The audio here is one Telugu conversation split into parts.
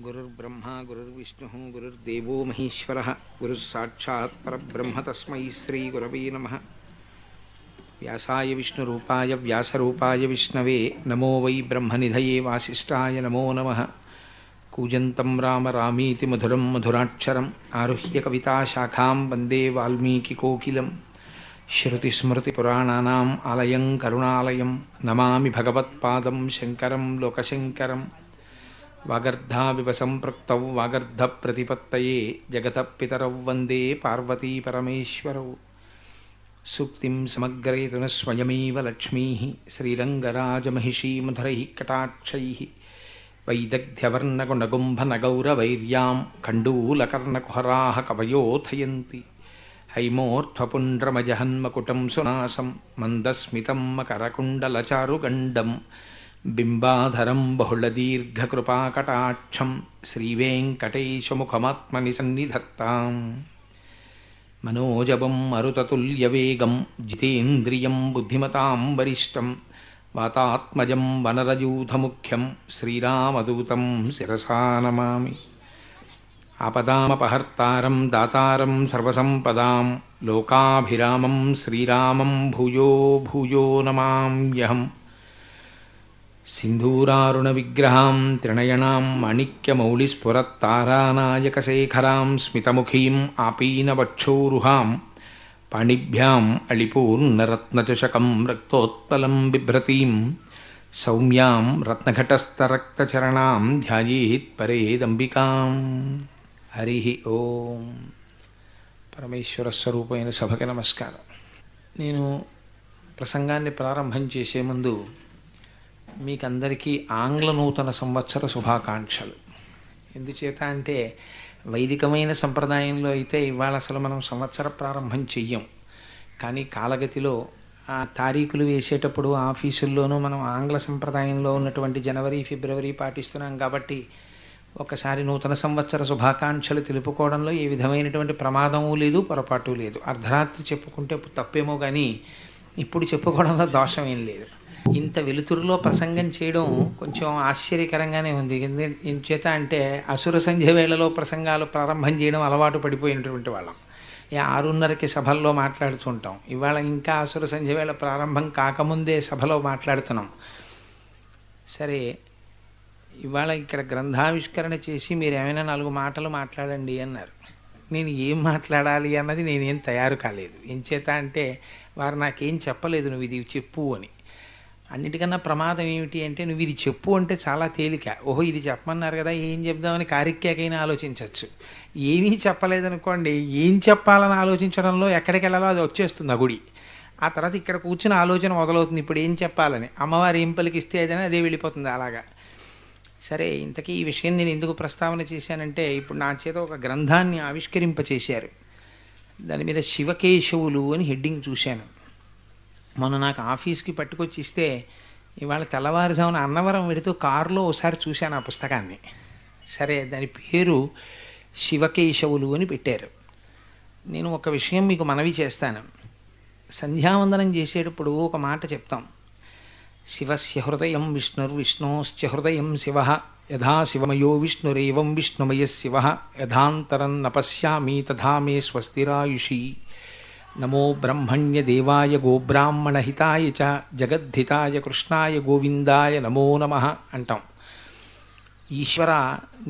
गुरुर्ब्रह्मा गुरुर्विष्णुः गुरुर्देवो महेश्वरः गुरुस्साक्षात् परब्रह्म तस्मै श्रीगुरवे नमः व्यासाय विष्णुरूपाय व्यासरूपाय विष्णवे नमो वै ब्रह्मनिधये वासिष्ठाय नमो नमः कूजन्तं राम रामीति मधुरं मधुराक्षरम् आरुह्य कविताशाखां वन्दे वाल्मीकिकोकिलं श्रुतिस्मृतिपुराणानाम् आलयं करुणालयं नमामि भगवत्पादं शङ्करं लोकशङ्करम् వాగర్ధావివ సంపృక్త వాగర్ధ ప్రతిపత్తయే జగత పితరౌ వందే పార్వతీ పరమేశ్వరౌ సుప్తిం సమగ్రయతున స్వయమేవ లక్ష్మీ శ్రీరంగరాజమహిషీమధురై కటాక్షై వైదగ్ధ్యవర్ణగుణగుంభనగౌరవైర్యాం ఖండూలకర్ణకుహరా కవయోథయంతి హైమోర్థపుండ్రమజహన్మకుటం సునాసం మందస్మితం మకరకుండలచారుగండం బింబాధరం బహుళదీర్ఘకృపాకటాక్షం శ్రీవేంకటేశముఖమాత్మని సన్నిధత్తాం మనోజవం మరుతతుల్యవేగం జితేంద్రియం బుద్ధిమతాం వరిష్టం వాతాత్మజం వనరయూథముఖ్యం శ్రీరామదూతం శిరసా నమామి ఆపదామపహర్తారం దాతారం సర్వసంపదాం లోకాభిరామం శ్రీరామం భూయో భూయో నమామ్యహం సింధూరారుణ విగ్రహాం త్రిణయనాం మాణిక్యమౌళిస్ఫురత్తారానాయకశేఖరాం స్మితముఖీం ఆపీనవక్షోరుహాం పాణిభ్యాం అళిపూర్ణరత్నచషకం రక్తోత్పలం బిభ్రతీం సౌమ్యాం రత్నఘటస్థరక్తచరణాం ధ్యాయేత్ పరేదంబికాం హరి ఓం పరమేశ్వర స్వరూపమైన సభకి నమస్కారం నేను ప్రసంగాన్ని ప్రారంభం చేసే ముందు మీకందరికీ ఆంగ్ల నూతన సంవత్సర శుభాకాంక్షలు ఎందుచేత అంటే వైదికమైన సంప్రదాయంలో అయితే ఇవాళ అసలు మనం సంవత్సర ప్రారంభం చెయ్యం కానీ కాలగతిలో ఆ తారీఖులు వేసేటప్పుడు ఆఫీసుల్లోనూ మనం ఆంగ్ల సంప్రదాయంలో ఉన్నటువంటి జనవరి ఫిబ్రవరి పాటిస్తున్నాం కాబట్టి ఒకసారి నూతన సంవత్సర శుభాకాంక్షలు తెలుపుకోవడంలో ఏ విధమైనటువంటి ప్రమాదము లేదు పొరపాటు లేదు అర్ధరాత్రి చెప్పుకుంటే తప్పేమో కానీ ఇప్పుడు చెప్పుకోవడంలో దోషం ఏం లేదు ఇంత వెలుతురులో ప్రసంగం చేయడం కొంచెం ఆశ్చర్యకరంగానే ఉంది చేత అంటే అసుర సంధ్య వేళలో ప్రసంగాలు ప్రారంభం చేయడం అలవాటు పడిపోయినటువంటి వాళ్ళం ఆరున్నరకి సభల్లో మాట్లాడుతుంటాం ఇవాళ ఇంకా అసుర సంధ్య వేళ ప్రారంభం కాకముందే సభలో మాట్లాడుతున్నాం సరే ఇవాళ ఇక్కడ గ్రంథావిష్కరణ చేసి మీరు ఏమైనా నాలుగు మాటలు మాట్లాడండి అన్నారు నేను ఏం మాట్లాడాలి అన్నది నేనేం తయారు కాలేదు ఎంచేత అంటే వారు నాకేం చెప్పలేదు నువ్వు ఇది చెప్పు అని అన్నిటికన్నా ప్రమాదం ఏమిటి అంటే నువ్వు ఇది చెప్పు అంటే చాలా తేలిక ఓహో ఇది చెప్పమన్నారు కదా ఏం చెప్దామని కారిక్యాకైనా ఆలోచించవచ్చు ఏమీ చెప్పలేదనుకోండి ఏం చెప్పాలని ఆలోచించడంలో ఎక్కడికి వెళ్ళాలో అది వచ్చేస్తుంది ఆ గుడి ఆ తర్వాత ఇక్కడ కూర్చుని ఆలోచన మొదలవుతుంది ఇప్పుడు ఏం చెప్పాలని అమ్మవారు ఏం పలికిస్తే ఏదైనా అదే వెళ్ళిపోతుంది అలాగా సరే ఇంతకీ ఈ విషయం నేను ఎందుకు ప్రస్తావన చేశానంటే ఇప్పుడు నా చేత ఒక గ్రంథాన్ని ఆవిష్కరింపచేశారు దాని మీద శివకేశవులు అని హెడ్డింగ్ చూశాను మొన్న నాకు ఆఫీస్కి పట్టుకొచ్చి ఇస్తే ఇవాళ తెల్లవారుజామున అన్నవరం వెడుతూ కారులో ఒకసారి చూశాను ఆ పుస్తకాన్ని సరే దాని పేరు శివకేశవులు అని పెట్టారు నేను ఒక విషయం మీకు మనవి చేస్తాను సంధ్యావందనం చేసేటప్పుడు ఒక మాట చెప్తాం శివస్య హృదయం విష్ణుర్విష్ణోశ్చ హృదయం శివ యథా శివమయో విష్ణురేవం విష్ణుమయ శివ యథాంతరం నపశ్యామి తథా మే స్వస్తిరాయుషీ నమో బ్రహ్మణ్య దేవాయ హితాయ చ జగద్ధితాయ కృష్ణాయ గోవిందాయ నమో నమ అంటాం ఈశ్వర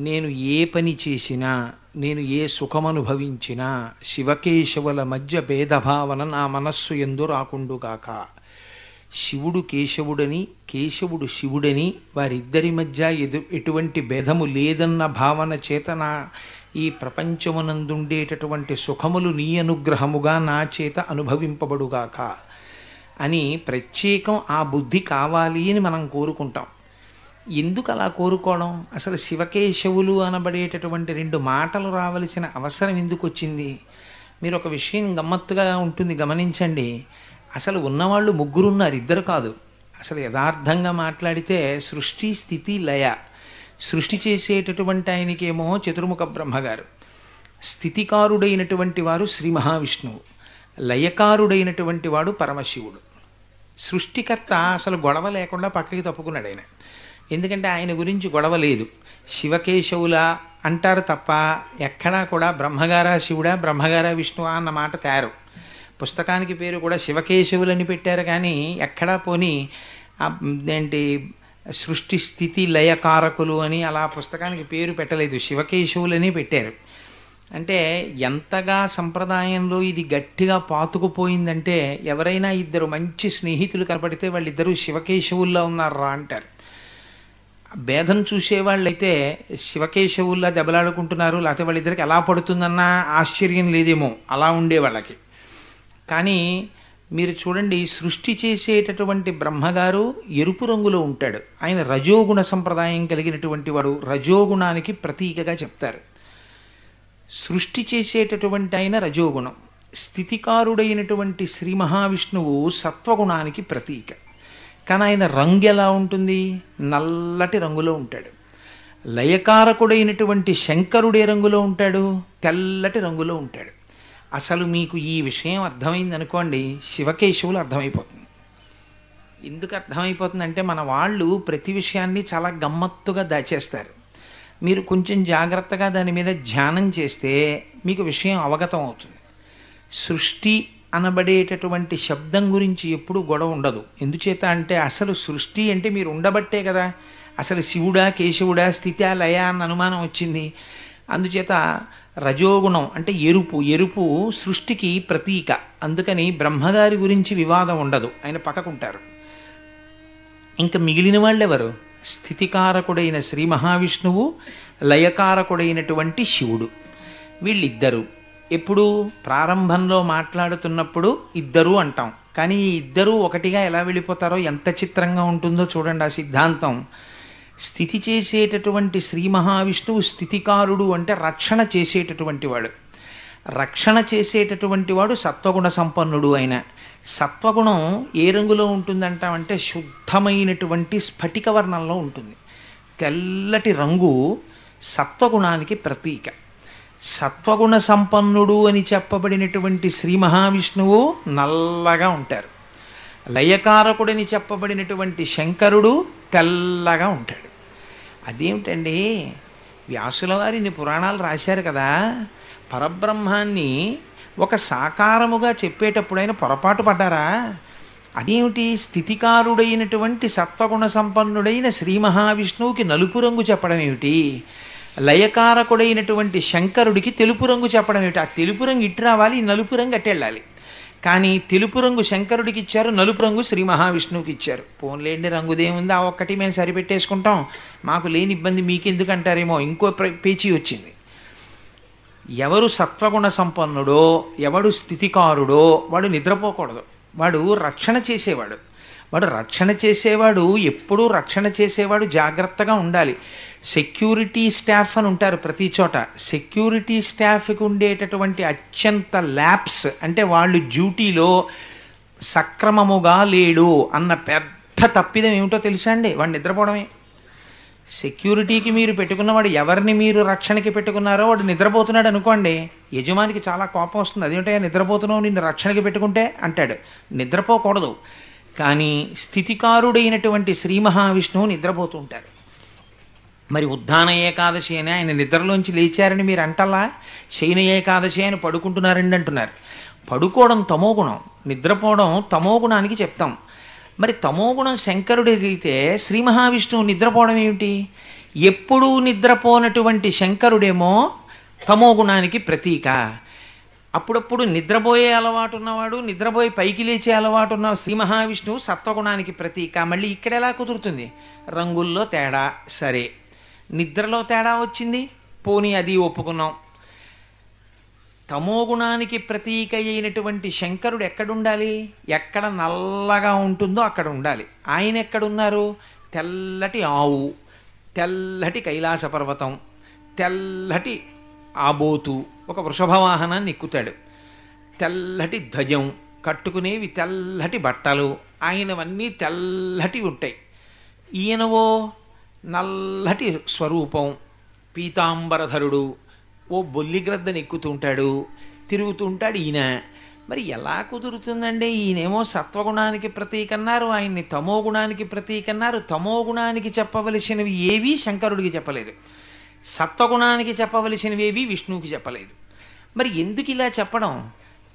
నేను ఏ పని చేసినా నేను ఏ సుఖమనుభవించినా శివకేశవుల మధ్య భేదభావన నా మనస్సు ఎందు రాకుండుగాక శివుడు కేశవుడని కేశవుడు శివుడని వారిద్దరి మధ్య ఎదు ఎటువంటి భేదము లేదన్న భావన చేత నా ఈ ప్రపంచమునందుండేటటువంటి సుఖములు నీ అనుగ్రహముగా నా చేత అనుభవింపబడుగాక అని ప్రత్యేకం ఆ బుద్ధి కావాలి అని మనం కోరుకుంటాం ఎందుకు అలా కోరుకోవడం అసలు శివకేశవులు అనబడేటటువంటి రెండు మాటలు రావలసిన అవసరం ఎందుకు వచ్చింది మీరు ఒక విషయం గమ్మత్తుగా ఉంటుంది గమనించండి అసలు ఉన్నవాళ్ళు ముగ్గురున్నారు ఇద్దరు కాదు అసలు యథార్థంగా మాట్లాడితే సృష్టి స్థితి లయ సృష్టి చేసేటటువంటి ఆయనకేమో చతుర్ముఖ బ్రహ్మగారు స్థితికారుడైనటువంటి వారు శ్రీ మహావిష్ణువు లయకారుడైనటువంటి వాడు పరమశివుడు సృష్టికర్త అసలు గొడవ లేకుండా పక్కకి తప్పుకున్నాడు ఆయన ఎందుకంటే ఆయన గురించి గొడవ లేదు శివకేశవుల అంటారు తప్ప ఎక్కడా కూడా బ్రహ్మగారా శివుడా బ్రహ్మగారా విష్ణువా అన్న మాట తయారు పుస్తకానికి పేరు కూడా శివకేశవులని పెట్టారు కానీ ఎక్కడా పోని ఏంటి సృష్టి స్థితి లయకారకులు అని అలా పుస్తకానికి పేరు పెట్టలేదు శివకేశవులని పెట్టారు అంటే ఎంతగా సంప్రదాయంలో ఇది గట్టిగా పాతుకుపోయిందంటే ఎవరైనా ఇద్దరు మంచి స్నేహితులు కనపడితే వాళ్ళిద్దరూ శివకేశవుల్లో ఉన్నారా అంటారు భేదం చూసేవాళ్ళైతే శివకేశవుల్లా దెబ్బలాడుకుంటున్నారు లేకపోతే వాళ్ళిద్దరికి ఎలా పడుతుందన్న ఆశ్చర్యం లేదేమో అలా ఉండే వాళ్ళకి కానీ మీరు చూడండి సృష్టి చేసేటటువంటి బ్రహ్మగారు ఎరుపు రంగులో ఉంటాడు ఆయన రజోగుణ సంప్రదాయం కలిగినటువంటి వాడు రజోగుణానికి ప్రతీకగా చెప్తారు సృష్టి చేసేటటువంటి ఆయన రజోగుణం స్థితికారుడైనటువంటి శ్రీ మహావిష్ణువు సత్వగుణానికి ప్రతీక కానీ ఆయన రంగు ఎలా ఉంటుంది నల్లటి రంగులో ఉంటాడు లయకారకుడైనటువంటి శంకరుడే రంగులో ఉంటాడు తెల్లటి రంగులో ఉంటాడు అసలు మీకు ఈ విషయం అర్థమైందనుకోండి శివకేశవులు అర్థమైపోతుంది ఎందుకు అర్థమైపోతుందంటే మన వాళ్ళు ప్రతి విషయాన్ని చాలా గమ్మత్తుగా దాచేస్తారు మీరు కొంచెం జాగ్రత్తగా దాని మీద ధ్యానం చేస్తే మీకు విషయం అవగతం అవుతుంది సృష్టి అనబడేటటువంటి శబ్దం గురించి ఎప్పుడూ గొడవ ఉండదు ఎందుచేత అంటే అసలు సృష్టి అంటే మీరు ఉండబట్టే కదా అసలు శివుడా కేశవుడా స్థితి లయ అన్న అనుమానం వచ్చింది అందుచేత రజోగుణం అంటే ఎరుపు ఎరుపు సృష్టికి ప్రతీక అందుకని బ్రహ్మగారి గురించి వివాదం ఉండదు ఆయన పక్కకుంటారు ఇంకా మిగిలిన వాళ్ళెవరు స్థితికారకుడైన శ్రీ మహావిష్ణువు లయకారకుడైనటువంటి శివుడు వీళ్ళిద్దరు ఎప్పుడు ప్రారంభంలో మాట్లాడుతున్నప్పుడు ఇద్దరూ అంటాం కానీ ఇద్దరూ ఒకటిగా ఎలా వెళ్ళిపోతారో ఎంత చిత్రంగా ఉంటుందో చూడండి ఆ సిద్ధాంతం స్థితి చేసేటటువంటి శ్రీ మహావిష్ణువు స్థితికారుడు అంటే రక్షణ చేసేటటువంటి వాడు రక్షణ చేసేటటువంటి వాడు సత్వగుణ సంపన్నుడు అయిన సత్వగుణం ఏ రంగులో ఉంటుందంటామంటే శుద్ధమైనటువంటి స్ఫటిక వర్ణంలో ఉంటుంది తెల్లటి రంగు సత్వగుణానికి ప్రతీక సత్వగుణ సంపన్నుడు అని చెప్పబడినటువంటి శ్రీ మహావిష్ణువు నల్లగా ఉంటారు లయకారకుడని చెప్పబడినటువంటి శంకరుడు తెల్లగా ఉంటాడు అదేమిటండి వ్యాసుల వారిని పురాణాలు రాశారు కదా పరబ్రహ్మాన్ని ఒక సాకారముగా చెప్పేటప్పుడైనా పొరపాటు పడ్డారా అదేమిటి స్థితికారుడైనటువంటి సత్వగుణ సంపన్నుడైన శ్రీ మహావిష్ణువుకి నలుపు రంగు చెప్పడం ఏమిటి లయకారకుడైనటువంటి శంకరుడికి తెలుపు రంగు చెప్పడం ఏమిటి ఆ తెలుపు రంగు ఇటు రావాలి నలుపు రంగు అట్టెళ్ళాలి కానీ తెలుపు రంగు శంకరుడికి ఇచ్చారు నలుపు రంగు శ్రీ మహావిష్ణువుకి ఇచ్చారు పోన్లేండి రంగుదేముంది ఆ ఒక్కటి మేము సరిపెట్టేసుకుంటాం మాకు లేని ఇబ్బంది మీకెందుకు అంటారేమో ఇంకో పేచీ వచ్చింది ఎవరు సత్వగుణ సంపన్నుడో ఎవడు స్థితికారుడో వాడు నిద్రపోకూడదు వాడు రక్షణ చేసేవాడు వాడు రక్షణ చేసేవాడు ఎప్పుడూ రక్షణ చేసేవాడు జాగ్రత్తగా ఉండాలి సెక్యూరిటీ స్టాఫ్ అని ఉంటారు ప్రతి చోట సెక్యూరిటీ స్టాఫ్కి ఉండేటటువంటి అత్యంత ల్యాప్స్ అంటే వాళ్ళు డ్యూటీలో సక్రమముగా లేడు అన్న పెద్ద తప్పిదం ఏమిటో తెలుసా అండి వాడిని నిద్రపోవడమే సెక్యూరిటీకి మీరు పెట్టుకున్నవాడు ఎవరిని మీరు రక్షణకి పెట్టుకున్నారో వాడు నిద్రపోతున్నాడు అనుకోండి యజమానికి చాలా కోపం వస్తుంది అదేంటే నిద్రపోతున్నావు నిన్ను రక్షణకి పెట్టుకుంటే అంటాడు నిద్రపోకూడదు కానీ స్థితికారుడైనటువంటి శ్రీ మహావిష్ణువు ఉంటారు మరి ఉద్ధాన ఏకాదశి అని ఆయన నిద్రలోంచి లేచారని మీరు అంటలా శయన ఏకాదశి అని పడుకుంటున్నారండి అంటున్నారు పడుకోవడం తమోగుణం నిద్రపోవడం తమోగుణానికి చెప్తాం మరి తమోగుణం శంకరుడు ఎదిగితే శ్రీ మహావిష్ణువు నిద్రపోవడం ఏమిటి ఎప్పుడూ నిద్రపోనటువంటి శంకరుడేమో తమోగుణానికి ప్రతీక అప్పుడప్పుడు నిద్రపోయే అలవాటు ఉన్నవాడు నిద్రపోయి పైకి లేచే అలవాటు ఉన్న శ్రీ మహావిష్ణువు సత్వగుణానికి ప్రతీక మళ్ళీ ఇక్కడ ఎలా కుదురుతుంది రంగుల్లో తేడా సరే నిద్రలో తేడా వచ్చింది పోనీ అది ఒప్పుకున్నాం తమోగుణానికి ప్రతీక అయినటువంటి శంకరుడు ఎక్కడుండాలి ఎక్కడ నల్లగా ఉంటుందో అక్కడ ఉండాలి ఆయన ఎక్కడున్నారు తెల్లటి ఆవు తెల్లటి కైలాస పర్వతం తెల్లటి ఆబోతు ఒక వృషభవాహనాన్ని ఎక్కుతాడు తెల్లటి ధ్వజం కట్టుకునేవి తెల్లటి బట్టలు ఆయనవన్నీ తెల్లటి ఉంటాయి ఈయనవో నల్లటి స్వరూపం పీతాంబరధరుడు ఓ బొల్లిగ్రద్దని ఎక్కుతుంటాడు తిరుగుతుంటాడు ఈయన మరి ఎలా కుదురుతుందండి ఈయనేమో సత్వగుణానికి ప్రతీక అన్నారు ఆయన్ని తమో గుణానికి ప్రతీక అన్నారు తమో గుణానికి చెప్పవలసినవి ఏవి శంకరుడికి చెప్పలేదు సత్వగుణానికి చెప్పవలసినవి ఏవి విష్ణువుకి చెప్పలేదు మరి ఎందుకు ఇలా చెప్పడం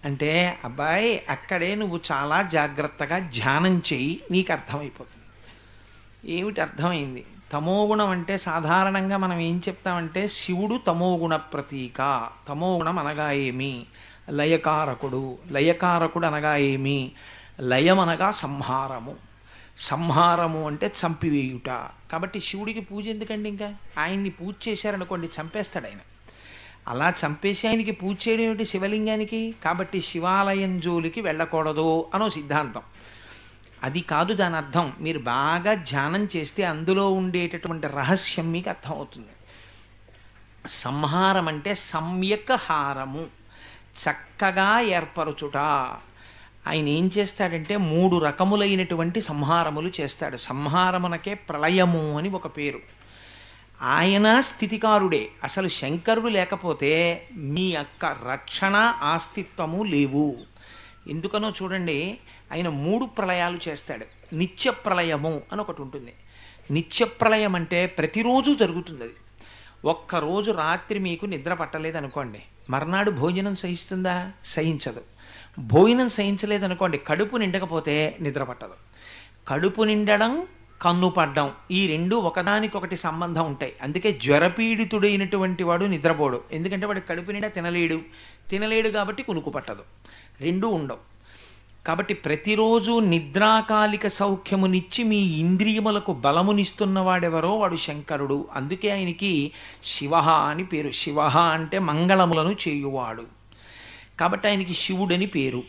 అంటే అబ్బాయి అక్కడే నువ్వు చాలా జాగ్రత్తగా ధ్యానం చేయి నీకు అర్థమైపోతుంది ఏమిటి అర్థమైంది తమోగుణం అంటే సాధారణంగా మనం ఏం చెప్తామంటే శివుడు తమోగుణ ప్రతీక తమోగుణం అనగా ఏమి లయకారకుడు లయకారకుడు అనగా ఏమి లయం అనగా సంహారము సంహారము అంటే చంపివేయుట కాబట్టి శివుడికి పూజ ఎందుకండి ఇంకా ఆయన్ని పూజ చేశారనుకోండి చంపేస్తాడు ఆయన అలా చంపేసి ఆయనకి పూజ చేయడం ఏమిటి శివలింగానికి కాబట్టి శివాలయం జోలికి వెళ్ళకూడదు అనో సిద్ధాంతం అది కాదు దాని అర్థం మీరు బాగా ధ్యానం చేస్తే అందులో ఉండేటటువంటి రహస్యం మీకు అర్థమవుతుంది సంహారం అంటే సమ్యక్ హారము చక్కగా ఏర్పరచుట ఆయన ఏం చేస్తాడంటే మూడు రకములైనటువంటి సంహారములు చేస్తాడు సంహారమునకే ప్రళయము అని ఒక పేరు ఆయన స్థితికారుడే అసలు శంకరుడు లేకపోతే మీ యొక్క రక్షణ ఆస్తిత్వము లేవు ఎందుకనో చూడండి ఆయన మూడు ప్రళయాలు చేస్తాడు నిత్య ప్రళయము అని ఒకటి ఉంటుంది నిత్య ప్రళయం అంటే ప్రతిరోజు జరుగుతుంది అది ఒక్కరోజు రాత్రి మీకు నిద్ర పట్టలేదు అనుకోండి మర్నాడు భోజనం సహిస్తుందా సహించదు భోజనం సహించలేదు అనుకోండి కడుపు నిండకపోతే నిద్ర పట్టదు కడుపు నిండడం కన్ను పడ్డం ఈ రెండు ఒకదానికొకటి సంబంధం ఉంటాయి అందుకే జ్వరపీడితుడైనటువంటి వాడు నిద్రపోడు ఎందుకంటే వాడు కడుపు నిండా తినలేడు తినలేడు కాబట్టి కునుకు పట్టదు రెండూ ఉండవు కాబట్టి ప్రతిరోజు నిద్రాకాలిక సౌఖ్యమునిచ్చి మీ ఇంద్రియములకు బలమునిస్తున్నవాడెవరో వాడు శంకరుడు అందుకే ఆయనకి శివ అని పేరు శివ అంటే మంగళములను చేయువాడు కాబట్టి ఆయనకి శివుడని పేరు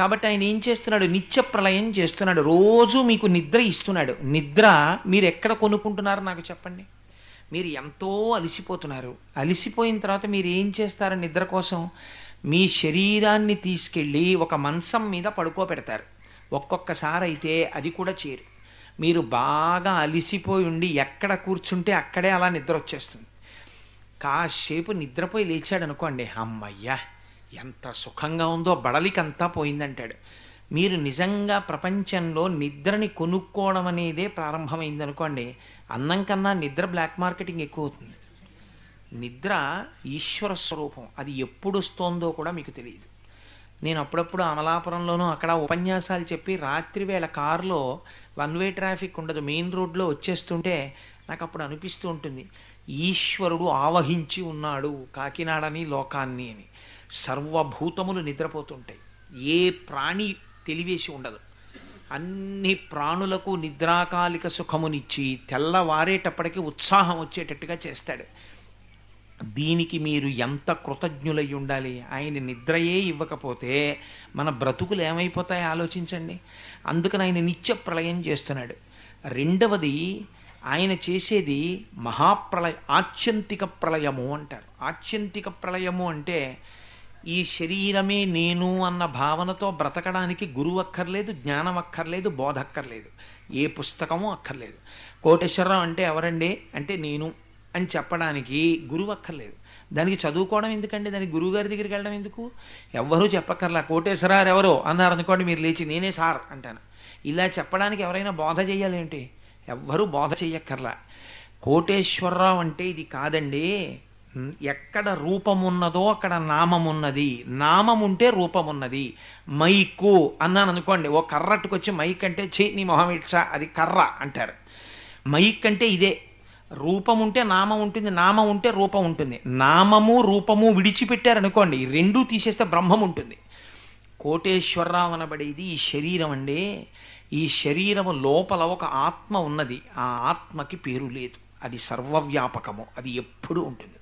కాబట్టి ఆయన ఏం చేస్తున్నాడు నిత్య ప్రళయం చేస్తున్నాడు రోజు మీకు నిద్ర ఇస్తున్నాడు నిద్ర మీరు ఎక్కడ కొనుక్కుంటున్నారు నాకు చెప్పండి మీరు ఎంతో అలసిపోతున్నారు అలసిపోయిన తర్వాత మీరు ఏం చేస్తారు నిద్ర కోసం మీ శరీరాన్ని తీసుకెళ్ళి ఒక మంచం మీద పడుకోబెడతారు ఒక్కొక్కసారైతే అది కూడా చేరు మీరు బాగా అలిసిపోయి ఉండి ఎక్కడ కూర్చుంటే అక్కడే అలా నిద్ర వచ్చేస్తుంది కాసేపు నిద్రపోయి లేచాడు అనుకోండి అమ్మయ్యా ఎంత సుఖంగా ఉందో బడలికంతా పోయిందంటాడు మీరు నిజంగా ప్రపంచంలో నిద్రని కొనుక్కోవడం అనేదే ప్రారంభమైంది అనుకోండి అన్నం కన్నా నిద్ర బ్లాక్ మార్కెటింగ్ ఎక్కువ అవుతుంది నిద్ర ఈశ్వర స్వరూపం అది ఎప్పుడు వస్తోందో కూడా మీకు తెలియదు నేను అప్పుడప్పుడు అమలాపురంలోనూ అక్కడ ఉపన్యాసాలు చెప్పి రాత్రి వేళ కారులో వన్ వే ట్రాఫిక్ ఉండదు మెయిన్ రోడ్లో వచ్చేస్తుంటే నాకు అప్పుడు అనిపిస్తూ ఉంటుంది ఈశ్వరుడు ఆవహించి ఉన్నాడు కాకినాడని లోకాన్ని అని సర్వభూతములు నిద్రపోతుంటాయి ఏ ప్రాణి తెలివేసి ఉండదు అన్ని ప్రాణులకు నిద్రాకాలిక సుఖమునిచ్చి తెల్లవారేటప్పటికి ఉత్సాహం వచ్చేటట్టుగా చేస్తాడు దీనికి మీరు ఎంత కృతజ్ఞులై ఉండాలి ఆయన నిద్రయే ఇవ్వకపోతే మన బ్రతుకులు ఏమైపోతాయి ఆలోచించండి అందుకని ఆయన నిత్య ప్రళయం చేస్తున్నాడు రెండవది ఆయన చేసేది మహాప్రళయ ఆత్యంతిక ప్రళయము అంటారు ఆత్యంతిక ప్రళయము అంటే ఈ శరీరమే నేను అన్న భావనతో బ్రతకడానికి గురువు అక్కర్లేదు జ్ఞానం అక్కర్లేదు బోధ అక్కర్లేదు ఏ పుస్తకము అక్కర్లేదు కోటేశ్వరరావు అంటే ఎవరండి అంటే నేను అని చెప్పడానికి గురువు అక్కర్లేదు దానికి చదువుకోవడం ఎందుకండి దానికి గురువుగారి దగ్గరికి వెళ్ళడం ఎందుకు ఎవ్వరూ చెప్పక్కర్లా కోటేశ్వరారు ఎవరో అన్నారు అనుకోండి మీరు లేచి నేనే సార్ అంటాను ఇలా చెప్పడానికి ఎవరైనా బోధ చేయాలి ఏంటి ఎవ్వరూ బోధ చెయ్యక్కర్లా కోటేశ్వరరావు అంటే ఇది కాదండి ఎక్కడ రూపమున్నదో అక్కడ నామమున్నది నామముంటే రూపమున్నది మైకు అన్నాను అనుకోండి ఓ కర్రట్టుకొచ్చి మైక్ అంటే చే నీ మొహం ఇట్సా అది కర్ర అంటారు మైక్ అంటే ఇదే రూపం ఉంటే నామం ఉంటుంది నామం ఉంటే రూపం ఉంటుంది నామము రూపము విడిచిపెట్టారనుకోండి ఈ రెండూ తీసేస్తే బ్రహ్మం ఉంటుంది కోటేశ్వరరావు అనబడేది ఈ శరీరం అండి ఈ శరీరము లోపల ఒక ఆత్మ ఉన్నది ఆ ఆత్మకి పేరు లేదు అది సర్వవ్యాపకము అది ఎప్పుడు ఉంటుంది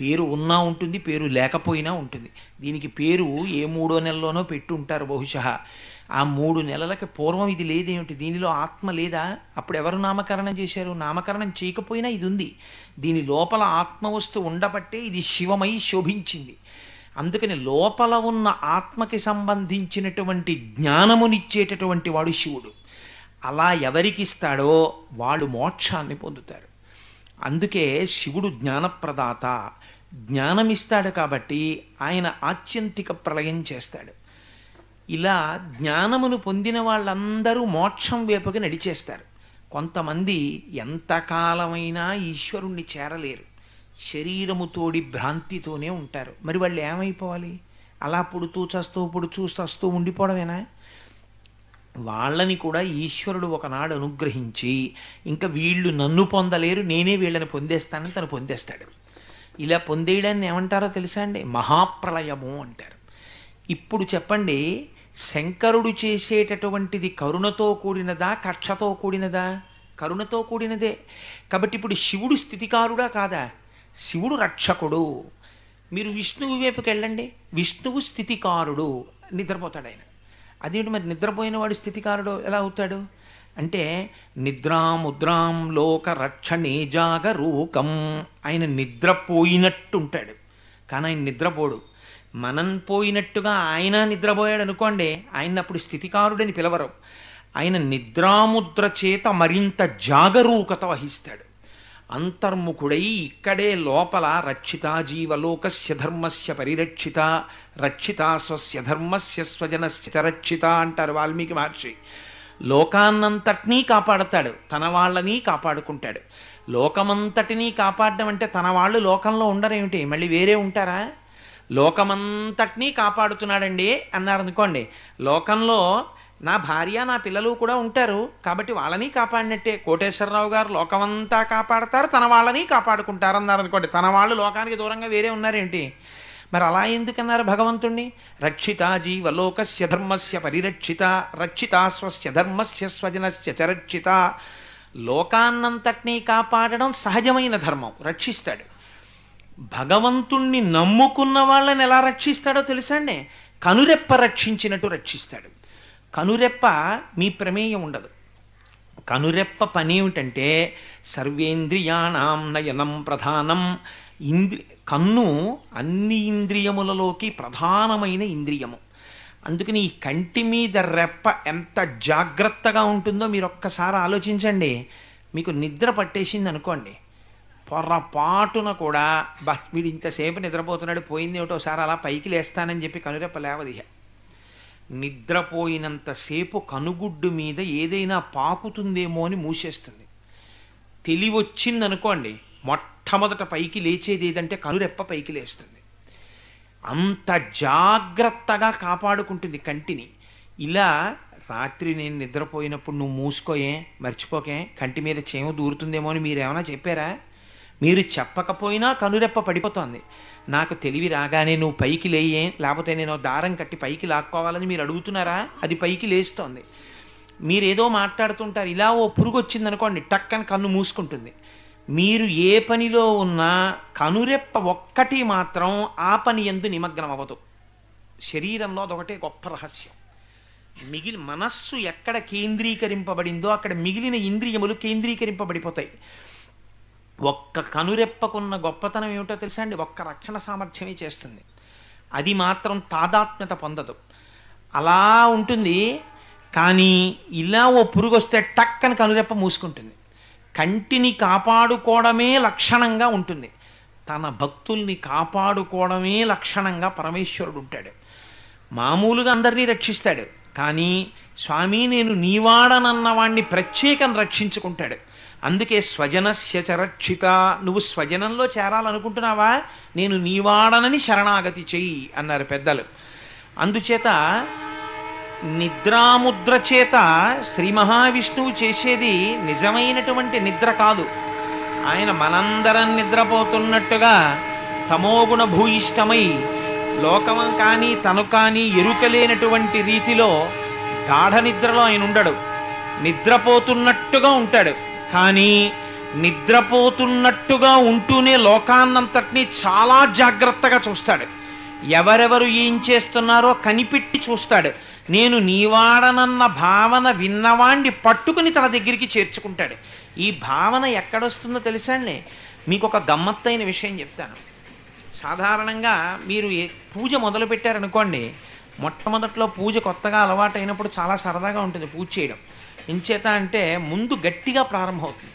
పేరు ఉన్నా ఉంటుంది పేరు లేకపోయినా ఉంటుంది దీనికి పేరు ఏ మూడో నెలలోనో పెట్టుంటారు బహుశా ఆ మూడు నెలలకి పూర్వం ఇది లేదేమిటి దీనిలో ఆత్మ లేదా అప్పుడు ఎవరు నామకరణం చేశారు నామకరణం చేయకపోయినా ఇది ఉంది దీని లోపల ఆత్మ వస్తు ఉండబట్టే ఇది శివమై శోభించింది అందుకని లోపల ఉన్న ఆత్మకి సంబంధించినటువంటి జ్ఞానమునిచ్చేటటువంటి వాడు శివుడు అలా ఎవరికిస్తాడో వాడు మోక్షాన్ని పొందుతారు అందుకే శివుడు జ్ఞానప్రదాత జ్ఞానమిస్తాడు కాబట్టి ఆయన ఆత్యంతిక ప్రళయం చేస్తాడు ఇలా జ్ఞానమును పొందిన వాళ్ళందరూ మోక్షం వైపుకి నడిచేస్తారు కొంతమంది ఎంతకాలమైనా ఈశ్వరుణ్ణి చేరలేరు శరీరముతోడి భ్రాంతితోనే ఉంటారు మరి వాళ్ళు ఏమైపోవాలి అలా పుడుతూ చస్తూ పుడు చస్తూ ఉండిపోవడమేనా వాళ్ళని కూడా ఈశ్వరుడు ఒకనాడు అనుగ్రహించి ఇంకా వీళ్ళు నన్ను పొందలేరు నేనే వీళ్ళని పొందేస్తానని తను పొందేస్తాడు ఇలా పొందేయడాన్ని ఏమంటారో తెలుసా అండి మహాప్రళయము అంటారు ఇప్పుడు చెప్పండి శంకరుడు చేసేటటువంటిది కరుణతో కూడినదా కక్షతో కూడినదా కరుణతో కూడినదే కాబట్టి ఇప్పుడు శివుడు స్థితికారుడా కాదా శివుడు రక్షకుడు మీరు విష్ణువు వైపుకి వెళ్ళండి విష్ణువు స్థితికారుడు నిద్రపోతాడు ఆయన అదేంటి మరి నిద్రపోయిన వాడు స్థితికారుడు ఎలా అవుతాడు అంటే నిద్రాముద్రాం లోక రక్ష జాగరూకం ఆయన నిద్రపోయినట్టుంటాడు కానీ ఆయన నిద్రపోడు మనం పోయినట్టుగా ఆయన నిద్రపోయాడు అనుకోండి ఆయన అప్పుడు స్థితికారుడని పిలవరు ఆయన నిద్రాముద్ర చేత మరింత జాగరూకత వహిస్తాడు అంతర్ముఖుడై ఇక్కడే లోపల రక్షిత జీవలోకస్య ధర్మస్య పరిరక్షిత రక్షిత స్వస్య ధర్మస్య స్వజనస్య అంటారు వాల్మీకి మహర్షి లోకాన్నంతటినీ కాపాడతాడు తన వాళ్ళని కాపాడుకుంటాడు లోకమంతటినీ కాపాడడం అంటే తన వాళ్ళు లోకంలో ఉండరేమిటి మళ్ళీ వేరే ఉంటారా లోకమంతటినీ కాపాడుతున్నాడండి అన్నారనుకోండి లోకంలో నా భార్య నా పిల్లలు కూడా ఉంటారు కాబట్టి వాళ్ళని కాపాడినట్టే కోటేశ్వరరావు గారు లోకమంతా కాపాడతారు తన వాళ్ళని కాపాడుకుంటారు అన్నారనుకోండి తన వాళ్ళు లోకానికి దూరంగా వేరే ఉన్నారేంటి మరి అలా ఎందుకన్నారు భగవంతుణ్ణి రక్షిత జీవలోకస్య ధర్మస్య పరిరక్షిత రక్షిత స్వస్య ధర్మస్య స్వజనస్య చరక్షిత లోకాన్నంతటినీ కాపాడడం సహజమైన ధర్మం రక్షిస్తాడు భగవంతుణ్ణి నమ్ముకున్న వాళ్ళని ఎలా రక్షిస్తాడో తెలుసా అండి కనురెప్ప రక్షించినట్టు రక్షిస్తాడు కనురెప్ప మీ ప్రమేయం ఉండదు కనురెప్ప పని ఏమిటంటే సర్వేంద్రియాణం నయనం ప్రధానం ఇంద్రి కన్ను అన్ని ఇంద్రియములలోకి ప్రధానమైన ఇంద్రియము అందుకని ఈ కంటి మీద రెప్ప ఎంత జాగ్రత్తగా ఉంటుందో మీరు ఒక్కసారి ఆలోచించండి మీకు నిద్ర పట్టేసింది అనుకోండి పొర్రపాటున కూడా బస్ వీడు ఇంతసేపు నిద్రపోతున్నాడు పోయింది ఏమిటోసారి అలా పైకి లేస్తానని చెప్పి కనురెప్ప లేవదిహ నిద్రపోయినంతసేపు కనుగుడ్డు మీద ఏదైనా పాకుతుందేమో అని మూసేస్తుంది తెలివొచ్చిందనుకోండి మొట్టమొదట పైకి లేచేది ఏదంటే కనురెప్ప పైకి లేస్తుంది అంత జాగ్రత్తగా కాపాడుకుంటుంది కంటిని ఇలా రాత్రి నేను నిద్రపోయినప్పుడు నువ్వు మూసుకోయే మర్చిపోకే కంటి మీద చేమ దూరుతుందేమో అని మీరేమైనా చెప్పారా మీరు చెప్పకపోయినా కనురెప్ప పడిపోతోంది నాకు తెలివి రాగానే నువ్వు పైకి లేయే లేకపోతే నేను దారం కట్టి పైకి లాక్కోవాలని మీరు అడుగుతున్నారా అది పైకి లేస్తోంది మీరేదో మాట్లాడుతుంటారు ఇలా ఓ పురుగు వచ్చిందనుకోండి టక్కని కన్ను మూసుకుంటుంది మీరు ఏ పనిలో ఉన్నా కనురెప్ప ఒక్కటి మాత్రం ఆ పని ఎందు నిమగ్నం అవ్వదు శరీరంలో అదొకటే గొప్ప రహస్యం మిగిలి మనస్సు ఎక్కడ కేంద్రీకరింపబడిందో అక్కడ మిగిలిన ఇంద్రియములు కేంద్రీకరింపబడిపోతాయి ఒక్క కనురెప్పకున్న గొప్పతనం ఏమిటో తెలుసా అండి ఒక్క రక్షణ సామర్థ్యమే చేస్తుంది అది మాత్రం తాదాత్మ్యత పొందదు అలా ఉంటుంది కానీ ఇలా ఓ పురుగు వస్తే టక్కని కనురెప్ప మూసుకుంటుంది కంటిని కాపాడుకోవడమే లక్షణంగా ఉంటుంది తన భక్తుల్ని కాపాడుకోవడమే లక్షణంగా పరమేశ్వరుడు ఉంటాడు మామూలుగా అందరినీ రక్షిస్తాడు కానీ స్వామి నేను వాణ్ణి ప్రత్యేకం రక్షించుకుంటాడు అందుకే స్వజనస్యచరక్షిత నువ్వు స్వజనంలో చేరాలనుకుంటున్నావా నేను నీవాడనని శరణాగతి చెయ్యి అన్నారు పెద్దలు అందుచేత నిద్రాముద్ర చేత శ్రీ మహావిష్ణువు చేసేది నిజమైనటువంటి నిద్ర కాదు ఆయన మనందరం నిద్రపోతున్నట్టుగా తమోగుణ భూయిష్టమై లోకం కానీ తను కానీ ఎరుకలేనటువంటి రీతిలో గాఢ నిద్రలో ఆయన ఉండడు నిద్రపోతున్నట్టుగా ఉంటాడు కానీ నిద్రపోతున్నట్టుగా ఉంటూనే లోకాన్నంతటినీ చాలా జాగ్రత్తగా చూస్తాడు ఎవరెవరు ఏం చేస్తున్నారో కనిపెట్టి చూస్తాడు నేను నీవాడనన్న భావన విన్నవాణ్ణి పట్టుకుని తన దగ్గరికి చేర్చుకుంటాడు ఈ భావన ఎక్కడొస్తుందో తెలుసా అండి మీకు ఒక గమ్మత్తైన విషయం చెప్తాను సాధారణంగా మీరు పూజ మొదలు పెట్టారనుకోండి మొట్టమొదట్లో పూజ కొత్తగా అలవాటు అయినప్పుడు చాలా సరదాగా ఉంటుంది పూజ చేయడం ఎంచేత అంటే ముందు గట్టిగా ప్రారంభమవుతుంది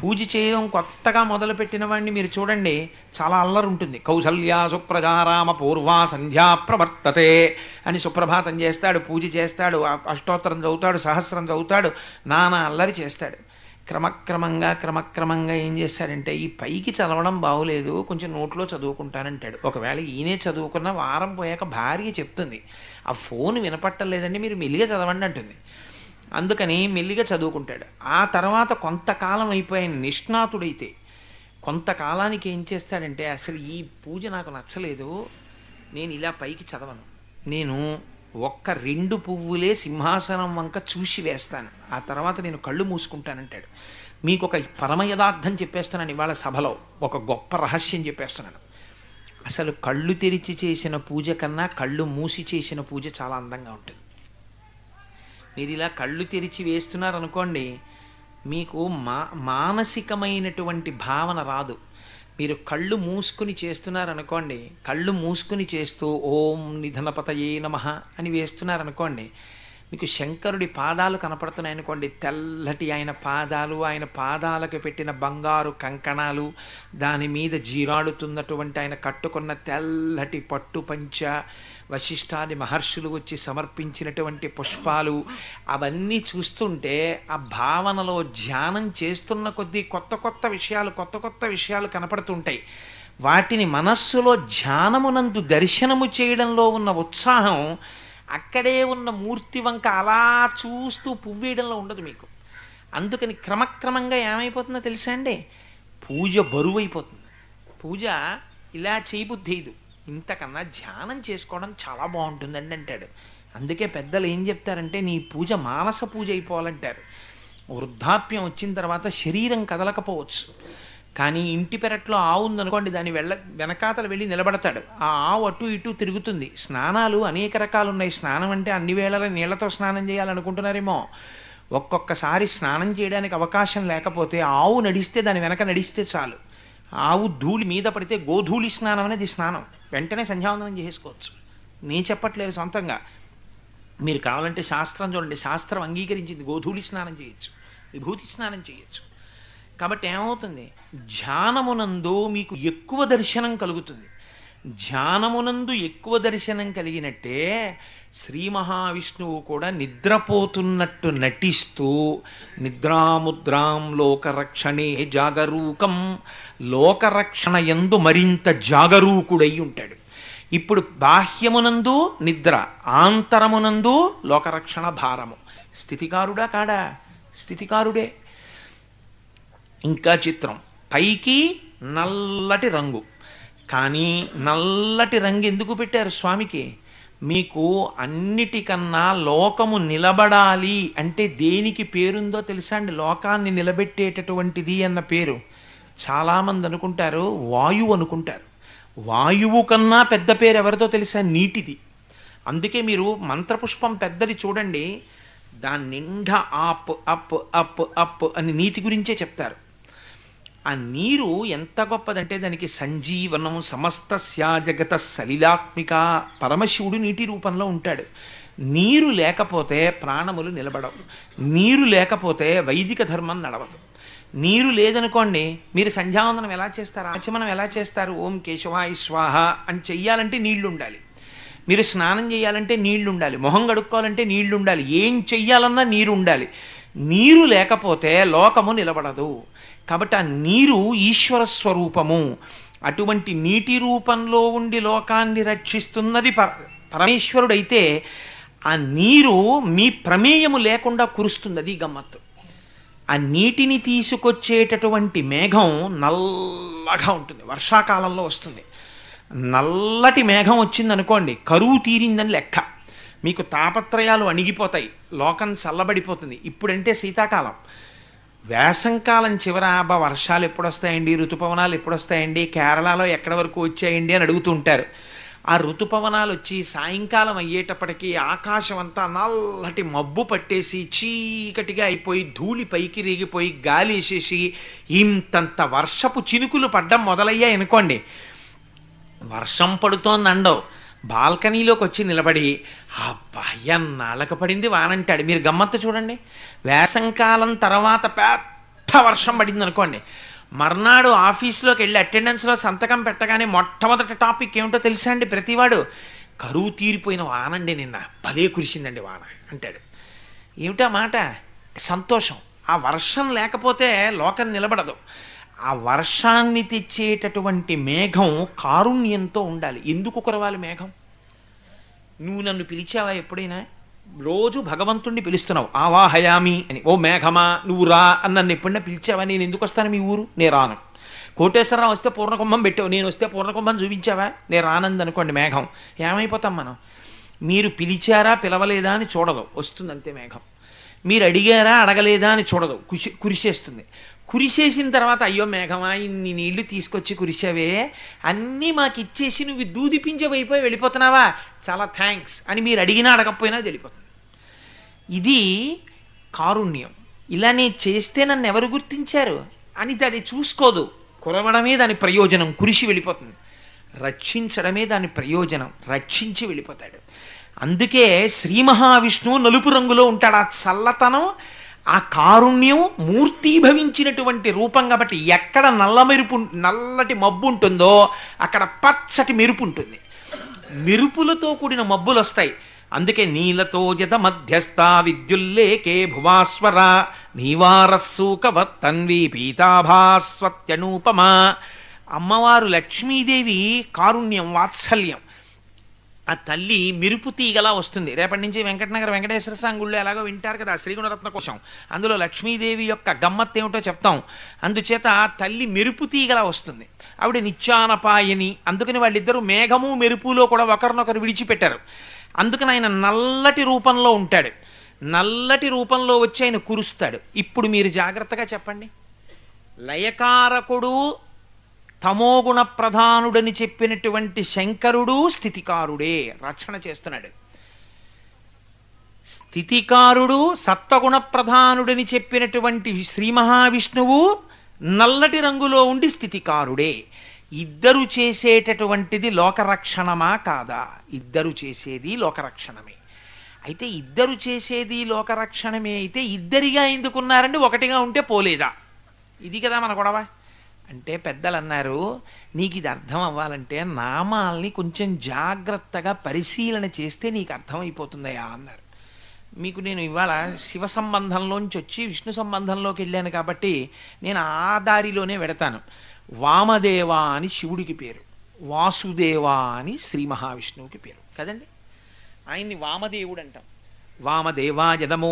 పూజ చేయడం కొత్తగా మొదలుపెట్టిన వాడిని మీరు చూడండి చాలా అల్లరి ఉంటుంది కౌసల్య సుప్రజారామ పూర్వ సంధ్యా ప్రవర్తతే అని సుప్రభాతం చేస్తాడు పూజ చేస్తాడు అష్టోత్తరం చదువుతాడు సహస్రం చదువుతాడు నానా అల్లరి చేస్తాడు క్రమక్రమంగా క్రమక్రమంగా ఏం చేస్తాడంటే ఈ పైకి చదవడం బాగోలేదు కొంచెం నోట్లో చదువుకుంటానంటాడు ఒకవేళ ఈయనే చదువుకున్న వారం పోయాక భార్య చెప్తుంది ఆ ఫోన్ వినపట్టలేదండి మీరు మెలిగే చదవండి అంటుంది అందుకని మెల్లిగా చదువుకుంటాడు ఆ తర్వాత కొంతకాలం అయిపోయిన నిష్ణాతుడైతే కొంతకాలానికి ఏం చేస్తాడంటే అసలు ఈ పూజ నాకు నచ్చలేదు నేను ఇలా పైకి చదవను నేను ఒక్క రెండు పువ్వులే సింహాసనం వంక చూసి వేస్తాను ఆ తర్వాత నేను కళ్ళు మూసుకుంటానంటాడు మీకు ఒక పరమ యథార్థం చెప్పేస్తున్నాను ఇవాళ సభలో ఒక గొప్ప రహస్యం చెప్పేస్తున్నాను అసలు కళ్ళు తెరిచి చేసిన పూజ కన్నా కళ్ళు మూసి చేసిన పూజ చాలా అందంగా ఉంటుంది మీరు ఇలా కళ్ళు తెరిచి వేస్తున్నారనుకోండి మీకు మా మానసికమైనటువంటి భావన రాదు మీరు కళ్ళు మూసుకుని చేస్తున్నారనుకోండి కళ్ళు మూసుకుని చేస్తూ ఓం నిధనపతయే నమ అని వేస్తున్నారనుకోండి మీకు శంకరుడి పాదాలు కనపడుతున్నాయి అనుకోండి తెల్లటి ఆయన పాదాలు ఆయన పాదాలకు పెట్టిన బంగారు కంకణాలు దాని మీద జీరాడుతున్నటువంటి ఆయన కట్టుకున్న తెల్లటి పట్టు పంచ వశిష్ఠాది మహర్షులు వచ్చి సమర్పించినటువంటి పుష్పాలు అవన్నీ చూస్తుంటే ఆ భావనలో ధ్యానం చేస్తున్న కొద్దీ కొత్త కొత్త విషయాలు కొత్త కొత్త విషయాలు కనపడుతుంటాయి వాటిని మనస్సులో ధ్యానమునందు దర్శనము చేయడంలో ఉన్న ఉత్సాహం అక్కడే ఉన్న మూర్తి వంక అలా చూస్తూ పువ్వేయడంలో ఉండదు మీకు అందుకని క్రమక్రమంగా ఏమైపోతుందో తెలుసా అండి పూజ బరువైపోతుంది పూజ ఇలా చేయబుద్ధి ఇంతకన్నా ధ్యానం చేసుకోవడం చాలా బాగుంటుందండి అంటాడు అందుకే పెద్దలు ఏం చెప్తారంటే నీ పూజ మానస పూజ అయిపోవాలంటారు వృద్ధాప్యం వచ్చిన తర్వాత శరీరం కదలకపోవచ్చు కానీ ఇంటి పెరట్లో ఆవు ఉందనుకోండి దాని వెళ్ళ వెనకాతలు వెళ్ళి నిలబడతాడు ఆ ఆవు అటు ఇటు తిరుగుతుంది స్నానాలు అనేక రకాలు ఉన్నాయి స్నానం అంటే అన్ని వేళల నీళ్లతో స్నానం చేయాలనుకుంటున్నారేమో ఒక్కొక్కసారి స్నానం చేయడానికి అవకాశం లేకపోతే ఆవు నడిస్తే దాని వెనక నడిస్తే చాలు ఆవు ధూళి మీద పడితే గోధూళి స్నానం అనేది స్నానం వెంటనే సంధ్యావందనం చేసుకోవచ్చు నేను చెప్పట్లేదు సొంతంగా మీరు కావాలంటే శాస్త్రం చూడండి శాస్త్రం అంగీకరించింది గోధూళి స్నానం చేయొచ్చు విభూతి స్నానం చేయొచ్చు కాబట్టి ఏమవుతుంది ధ్యానమునందు మీకు ఎక్కువ దర్శనం కలుగుతుంది ధ్యానమునందు ఎక్కువ దర్శనం కలిగినట్టే శ్రీ మహావిష్ణువు కూడా నిద్రపోతున్నట్టు నటిస్తూ నిద్రాముద్రాం లోకరక్షణే జాగరూకం లోకరక్షణ ఎందు మరింత జాగరూకుడై ఉంటాడు ఇప్పుడు బాహ్యమునందు నిద్ర ఆంతరమునందు లోకరక్షణ భారము స్థితికారుడా కాడా స్థితికారుడే ఇంకా చిత్రం పైకి నల్లటి రంగు కానీ నల్లటి రంగు ఎందుకు పెట్టారు స్వామికి మీకు అన్నిటికన్నా లోకము నిలబడాలి అంటే దేనికి పేరుందో తెలుసా అండి లోకాన్ని నిలబెట్టేటటువంటిది అన్న పేరు చాలామంది అనుకుంటారు వాయువు అనుకుంటారు వాయువు కన్నా పెద్ద పేరు ఎవరిదో తెలుసా నీటిది అందుకే మీరు మంత్రపుష్పం పెద్దది చూడండి దాని నిండా అప్ అప్ అప్ అప్ అని నీటి గురించే చెప్తారు ఆ నీరు ఎంత గొప్పదంటే దానికి సంజీవనం సమస్త జగత సలిలాత్మిక పరమశివుడు నీటి రూపంలో ఉంటాడు నీరు లేకపోతే ప్రాణములు నిలబడవు నీరు లేకపోతే వైదిక ధర్మం నడవదు నీరు లేదనుకోండి మీరు సంధ్యావందనం ఎలా చేస్తారు ఆచమనం ఎలా చేస్తారు ఓం కేశవాయి స్వాహ అని చెయ్యాలంటే నీళ్లు ఉండాలి మీరు స్నానం చేయాలంటే నీళ్లు ఉండాలి మొహం కడుక్కోవాలంటే నీళ్లు ఉండాలి ఏం చెయ్యాలన్నా నీరు ఉండాలి నీరు లేకపోతే లోకము నిలబడదు కాబట్టి ఆ నీరు ఈశ్వర స్వరూపము అటువంటి నీటి రూపంలో ఉండి లోకాన్ని రక్షిస్తున్నది పర పరమేశ్వరుడైతే ఆ నీరు మీ ప్రమేయము లేకుండా కురుస్తుంది అది గమ్మత్తు ఆ నీటిని తీసుకొచ్చేటటువంటి మేఘం నల్లగా ఉంటుంది వర్షాకాలంలో వస్తుంది నల్లటి మేఘం వచ్చింది అనుకోండి కరువు తీరిందని లెక్క మీకు తాపత్రయాలు అణిగిపోతాయి లోకం చల్లబడిపోతుంది ఇప్పుడంటే శీతాకాలం వేసంకాలం చివర అబ్బా వర్షాలు ఎప్పుడు వస్తాయండి ఋతుపవనాలు ఎప్పుడు వస్తాయండి కేరళలో ఎక్కడి వరకు వచ్చాయండి అని అడుగుతుంటారు ఆ ఋతుపవనాలు వచ్చి సాయంకాలం అయ్యేటప్పటికీ ఆకాశం అంతా నల్లటి మబ్బు పట్టేసి చీకటిగా అయిపోయి ధూళి పైకి రేగిపోయి గాలి వేసేసి ఇంతంత వర్షపు చినుకులు పడ్డం మొదలయ్యాయి అనుకోండి వర్షం పడుతోందండవు బాల్కనీలోకి వచ్చి నిలబడి భయం నాలక పడింది వానంటాడు మీరు గమ్మత్తు చూడండి వేసంకాలం తర్వాత పెద్ద వర్షం పడింది అనుకోండి మర్నాడు ఆఫీస్లోకి వెళ్ళి అటెండెన్స్లో సంతకం పెట్టగానే మొట్టమొదటి టాపిక్ ఏమిటో తెలుసా అండి ప్రతివాడు కరువు తీరిపోయిన వానండి నిన్న భలే కురిసిందండి వాన అంటాడు ఏమిటా మాట సంతోషం ఆ వర్షం లేకపోతే లోకం నిలబడదు ఆ వర్షాన్ని తెచ్చేటటువంటి మేఘం కారుణ్యంతో ఉండాలి ఎందుకు కురవాలి మేఘం నువ్వు నన్ను పిలిచావా ఎప్పుడైనా రోజు భగవంతుణ్ణి పిలుస్తున్నావు ఆవాహయామి అని ఓ మేఘమా నువ్వు రా అని నన్ను ఎప్పుడైనా పిలిచావా నేను ఎందుకు వస్తాను మీ ఊరు నేను రాను కోటేశ్వరరావు వస్తే పూర్ణకుంభం పెట్టావు నేను వస్తే పూర్ణకుంభం చూపించావా నేను రానంది అనుకోండి మేఘం ఏమైపోతాం మనం మీరు పిలిచారా పిలవలేదా అని చూడదు వస్తుంది అంతే మేఘం మీరు అడిగారా అడగలేదా అని చూడదు కుషి కురిసేస్తుంది కురిసేసిన తర్వాత అయ్యో మేఘమా ఇన్ని నీళ్లు తీసుకొచ్చి కురిసావే అన్నీ మాకు ఇచ్చేసి నువ్వు దూదిపించే వైపు వెళ్ళిపోతున్నావా చాలా థ్యాంక్స్ అని మీరు అడిగినా అడగకపోయినా వెళ్ళిపోతుంది ఇది కారుణ్యం ఇలా నేను చేస్తే నన్ను ఎవరు గుర్తించారు అని దాన్ని చూసుకోదు కురవడమే దాని ప్రయోజనం కురిసి వెళ్ళిపోతుంది రక్షించడమే దాని ప్రయోజనం రక్షించి వెళ్ళిపోతాడు అందుకే శ్రీ మహావిష్ణువు నలుపు రంగులో ఉంటాడు ఆ చల్లతనం ఆ కారుణ్యం మూర్తీభవించినటువంటి రూపం కాబట్టి ఎక్కడ నల్ల మెరుపు నల్లటి మబ్బు ఉంటుందో అక్కడ పచ్చటి మెరుపు ఉంటుంది మెరుపులతో కూడిన మబ్బులు వస్తాయి అందుకే నీలతో జత మధ్యస్థ విద్యుల్లేకే భువాస్వర నీవారస్సూకవత్ తన్వి పీతాభాస్వత్యనూపమ అమ్మవారు లక్ష్మీదేవి కారుణ్యం వాత్సల్యం ఆ తల్లి మిరుపు తీగలా వస్తుంది రేపటి నుంచి వెంకటనగర వెంకటేశ్వర స్వామి గుళ్ళు ఎలాగో వింటారు కదా శ్రీగుణరత్న కోసం అందులో లక్ష్మీదేవి యొక్క గమ్మత్ ఏమిటో చెప్తాం అందుచేత ఆ తల్లి మెరుపు తీగలా వస్తుంది ఆవిడ నిత్యానపాయని అందుకని వాళ్ళిద్దరూ మేఘము మెరుపులో కూడా ఒకరినొకరు విడిచిపెట్టారు అందుకని ఆయన నల్లటి రూపంలో ఉంటాడు నల్లటి రూపంలో వచ్చి ఆయన కురుస్తాడు ఇప్పుడు మీరు జాగ్రత్తగా చెప్పండి లయకారకుడు తమోగుణ ప్రధానుడని చెప్పినటువంటి శంకరుడు స్థితికారుడే రక్షణ చేస్తున్నాడు స్థితికారుడు సప్తగుణ ప్రధానుడని చెప్పినటువంటి శ్రీ మహావిష్ణువు నల్లటి రంగులో ఉండి స్థితికారుడే ఇద్దరు చేసేటటువంటిది లోకరక్షణమా కాదా ఇద్దరు చేసేది లోకరక్షణమే అయితే ఇద్దరు చేసేది లోకరక్షణమే అయితే ఇద్దరిగా ఎందుకున్నారండి ఒకటిగా ఉంటే పోలేదా ఇది కదా మన గొడవ అంటే పెద్దలు అన్నారు నీకు ఇది అర్థం అవ్వాలంటే నామాల్ని కొంచెం జాగ్రత్తగా పరిశీలన చేస్తే నీకు అర్థమైపోతుందయా అన్నారు మీకు నేను ఇవాళ శివ సంబంధంలోంచి వచ్చి విష్ణు సంబంధంలోకి వెళ్ళాను కాబట్టి నేను ఆ దారిలోనే వెడతాను వామదేవ అని శివుడికి పేరు వాసుదేవ అని శ్రీ మహావిష్ణువుకి పేరు కదండి ఆయన్ని వామదేవుడు అంటాం వామదేవా జనమో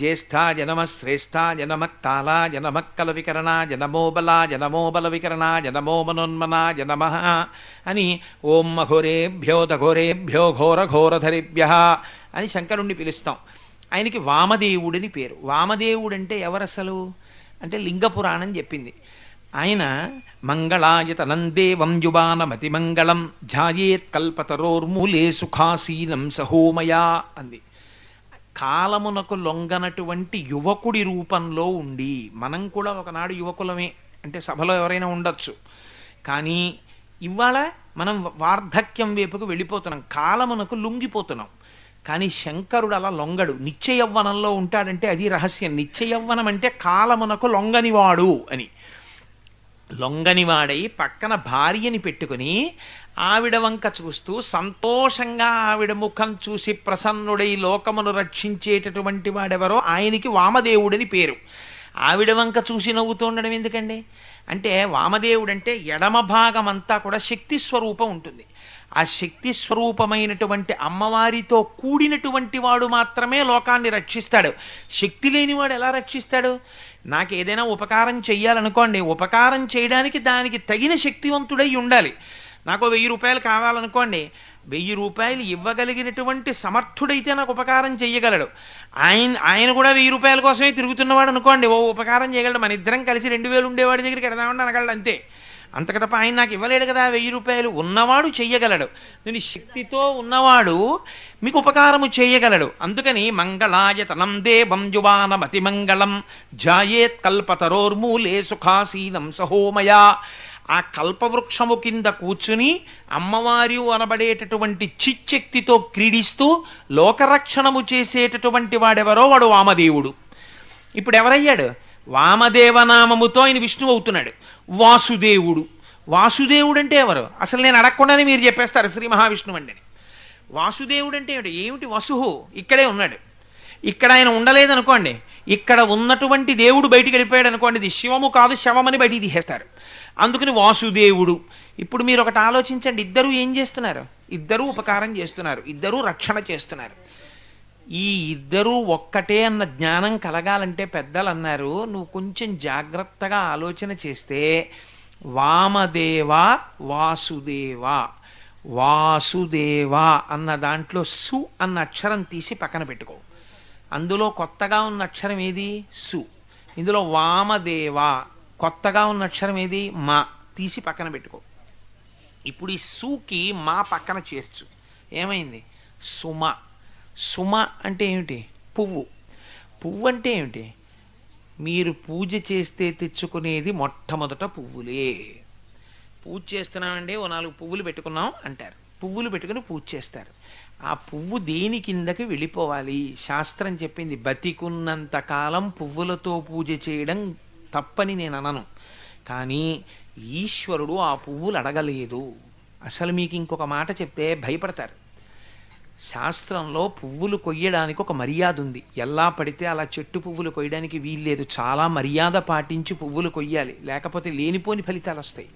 జ్యేష్ఠాయ జనమ శ్రేష్ఠాయ నమ జనమక్కల వికరణ కల వికరణాయ నమో బల అని ఓం మఘోరేభ్యో దఘోరేభ్యో ఘోరఘోరధరిభ్య అని శంకరుణ్ణి పిలుస్తాం ఆయనకి వామదేవుడని పేరు వామదేవుడంటే ఎవరసలు అంటే లింగపురాణం చెప్పింది ఆయన మంగళాయతనం దేవం యువానమతిమంగళం ఝాయేత్ కల్పతరోర్మూలే సుఖాసీనం సహోమయా అంది కాలమునకు లొంగనటువంటి యువకుడి రూపంలో ఉండి మనం కూడా ఒకనాడు యువకులమే అంటే సభలో ఎవరైనా ఉండొచ్చు కానీ ఇవాళ మనం వార్ధక్యం వైపుకు వెళ్ళిపోతున్నాం కాలమునకు లొంగిపోతున్నాం కానీ శంకరుడు అలా లొంగడు నిత్యయవ్వనంలో ఉంటాడంటే అది రహస్యం నిత్యయవ్వనం అంటే కాలమునకు లొంగనివాడు అని లొంగనివాడై పక్కన భార్యని పెట్టుకుని ఆవిడ వంక చూస్తూ సంతోషంగా ఆవిడ ముఖం చూసి ప్రసన్నుడై లోకమును రక్షించేటటువంటి వాడెవరో ఆయనకి వామదేవుడని పేరు ఆవిడ వంక చూసి నవ్వుతూ ఉండడం ఎందుకండి అంటే వామదేవుడంటే ఎడమ భాగం అంతా కూడా శక్తి స్వరూపం ఉంటుంది ఆ శక్తి స్వరూపమైనటువంటి అమ్మవారితో కూడినటువంటి వాడు మాత్రమే లోకాన్ని రక్షిస్తాడు శక్తి లేనివాడు ఎలా రక్షిస్తాడు నాకు ఏదైనా ఉపకారం చెయ్యాలనుకోండి ఉపకారం చేయడానికి దానికి తగిన శక్తివంతుడై ఉండాలి నాకు వెయ్యి రూపాయలు కావాలనుకోండి వెయ్యి రూపాయలు ఇవ్వగలిగినటువంటి సమర్థుడైతే నాకు ఉపకారం చేయగలడు ఆయన ఆయన కూడా వెయ్యి రూపాయల కోసమే తిరుగుతున్నవాడు అనుకోండి ఓ ఉపకారం చేయగలడు మన ఇద్దరం కలిసి రెండు వేలు ఉండేవాడి దగ్గరికి ఎడదామండి అనగలడు అంతే అంతకు తప్ప ఆయన నాకు ఇవ్వలేడు కదా వెయ్యి రూపాయలు ఉన్నవాడు చెయ్యగలడు నేను శక్తితో ఉన్నవాడు మీకు ఉపకారము చేయగలడు అందుకని మంగళాయ తనం బంజువాన మతి మంగళం జాయేత్ కల్పతరోర్మూలే సుఖాసీనం సహోమయా ఆ కల్పవృక్షము కింద కూర్చుని అమ్మవారి అనబడేటటువంటి చిచ్చక్తితో క్రీడిస్తూ లోకరక్షణము చేసేటటువంటి వాడెవరో వాడు వామదేవుడు ఇప్పుడు ఎవరయ్యాడు వామదేవనామముతో ఆయన విష్ణువు అవుతున్నాడు వాసుదేవుడు వాసుదేవుడు అంటే ఎవరు అసలు నేను అడగకుండానే మీరు చెప్పేస్తారు శ్రీ మహావిష్ణువు అండి వాసుదేవుడు అంటే ఏమిటి ఏమిటి వసుహు ఇక్కడే ఉన్నాడు ఇక్కడ ఆయన ఉండలేదనుకోండి ఇక్కడ ఉన్నటువంటి దేవుడు బయటికి వెళ్ళిపోయాడు అనుకోండి ఇది శివము కాదు శవమని బయటికి తీసేస్తారు అందుకని వాసుదేవుడు ఇప్పుడు మీరు ఒకటి ఆలోచించండి ఇద్దరూ ఏం చేస్తున్నారు ఇద్దరూ ఉపకారం చేస్తున్నారు ఇద్దరూ రక్షణ చేస్తున్నారు ఈ ఇద్దరూ ఒక్కటే అన్న జ్ఞానం కలగాలంటే పెద్దలు అన్నారు నువ్వు కొంచెం జాగ్రత్తగా ఆలోచన చేస్తే వామదేవ వాసుదేవ వాసుదేవ అన్న దాంట్లో సు అన్న అక్షరం తీసి పక్కన పెట్టుకో అందులో కొత్తగా ఉన్న అక్షరం ఏది సు ఇందులో వామదేవ కొత్తగా ఉన్న అక్షరం ఏది మా తీసి పక్కన పెట్టుకో ఇప్పుడు ఈ సుకి మా పక్కన చేర్చు ఏమైంది సుమ సుమ అంటే ఏమిటి పువ్వు పువ్వు అంటే ఏమిటి మీరు పూజ చేస్తే తెచ్చుకునేది మొట్టమొదట పువ్వులే పూజ చేస్తున్నామండి ఓ నాలుగు పువ్వులు పెట్టుకున్నాం అంటారు పువ్వులు పెట్టుకుని పూజ చేస్తారు ఆ పువ్వు దేని కిందకి వెళ్ళిపోవాలి శాస్త్రం చెప్పింది బతికున్నంత కాలం పువ్వులతో పూజ చేయడం తప్పని నేను అనను కానీ ఈశ్వరుడు ఆ పువ్వులు అడగలేదు అసలు మీకు ఇంకొక మాట చెప్తే భయపడతారు శాస్త్రంలో పువ్వులు కొయ్యడానికి ఒక మర్యాద ఉంది ఎలా పడితే అలా చెట్టు పువ్వులు కొయ్యడానికి వీల్లేదు చాలా మర్యాద పాటించి పువ్వులు కొయ్యాలి లేకపోతే లేనిపోని ఫలితాలు వస్తాయి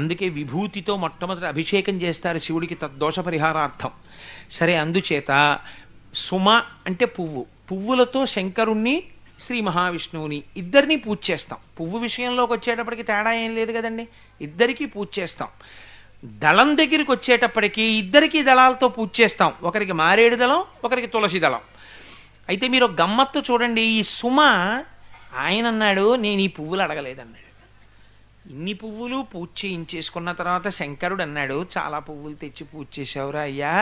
అందుకే విభూతితో మొట్టమొదటి అభిషేకం చేస్తారు శివుడికి తద్దోష పరిహారార్థం సరే అందుచేత సుమ అంటే పువ్వు పువ్వులతో శంకరుణ్ణి శ్రీ మహావిష్ణువుని ఇద్దరినీ పూజ చేస్తాం పువ్వు విషయంలోకి వచ్చేటప్పటికి తేడా ఏం లేదు కదండి ఇద్దరికీ పూజ చేస్తాం దళం దగ్గరికి వచ్చేటప్పటికి ఇద్దరికీ దళాలతో పూజ చేస్తాం ఒకరికి మారేడు దళం ఒకరికి తులసి దళం అయితే మీరు గమ్మత్తు చూడండి ఈ సుమ ఆయన అన్నాడు నేను ఈ పువ్వులు అడగలేదన్నాడు ఇన్ని పువ్వులు పూజ చేయించేసుకున్న తర్వాత శంకరుడు అన్నాడు చాలా పువ్వులు తెచ్చి పూజ చేసావురా అయ్యా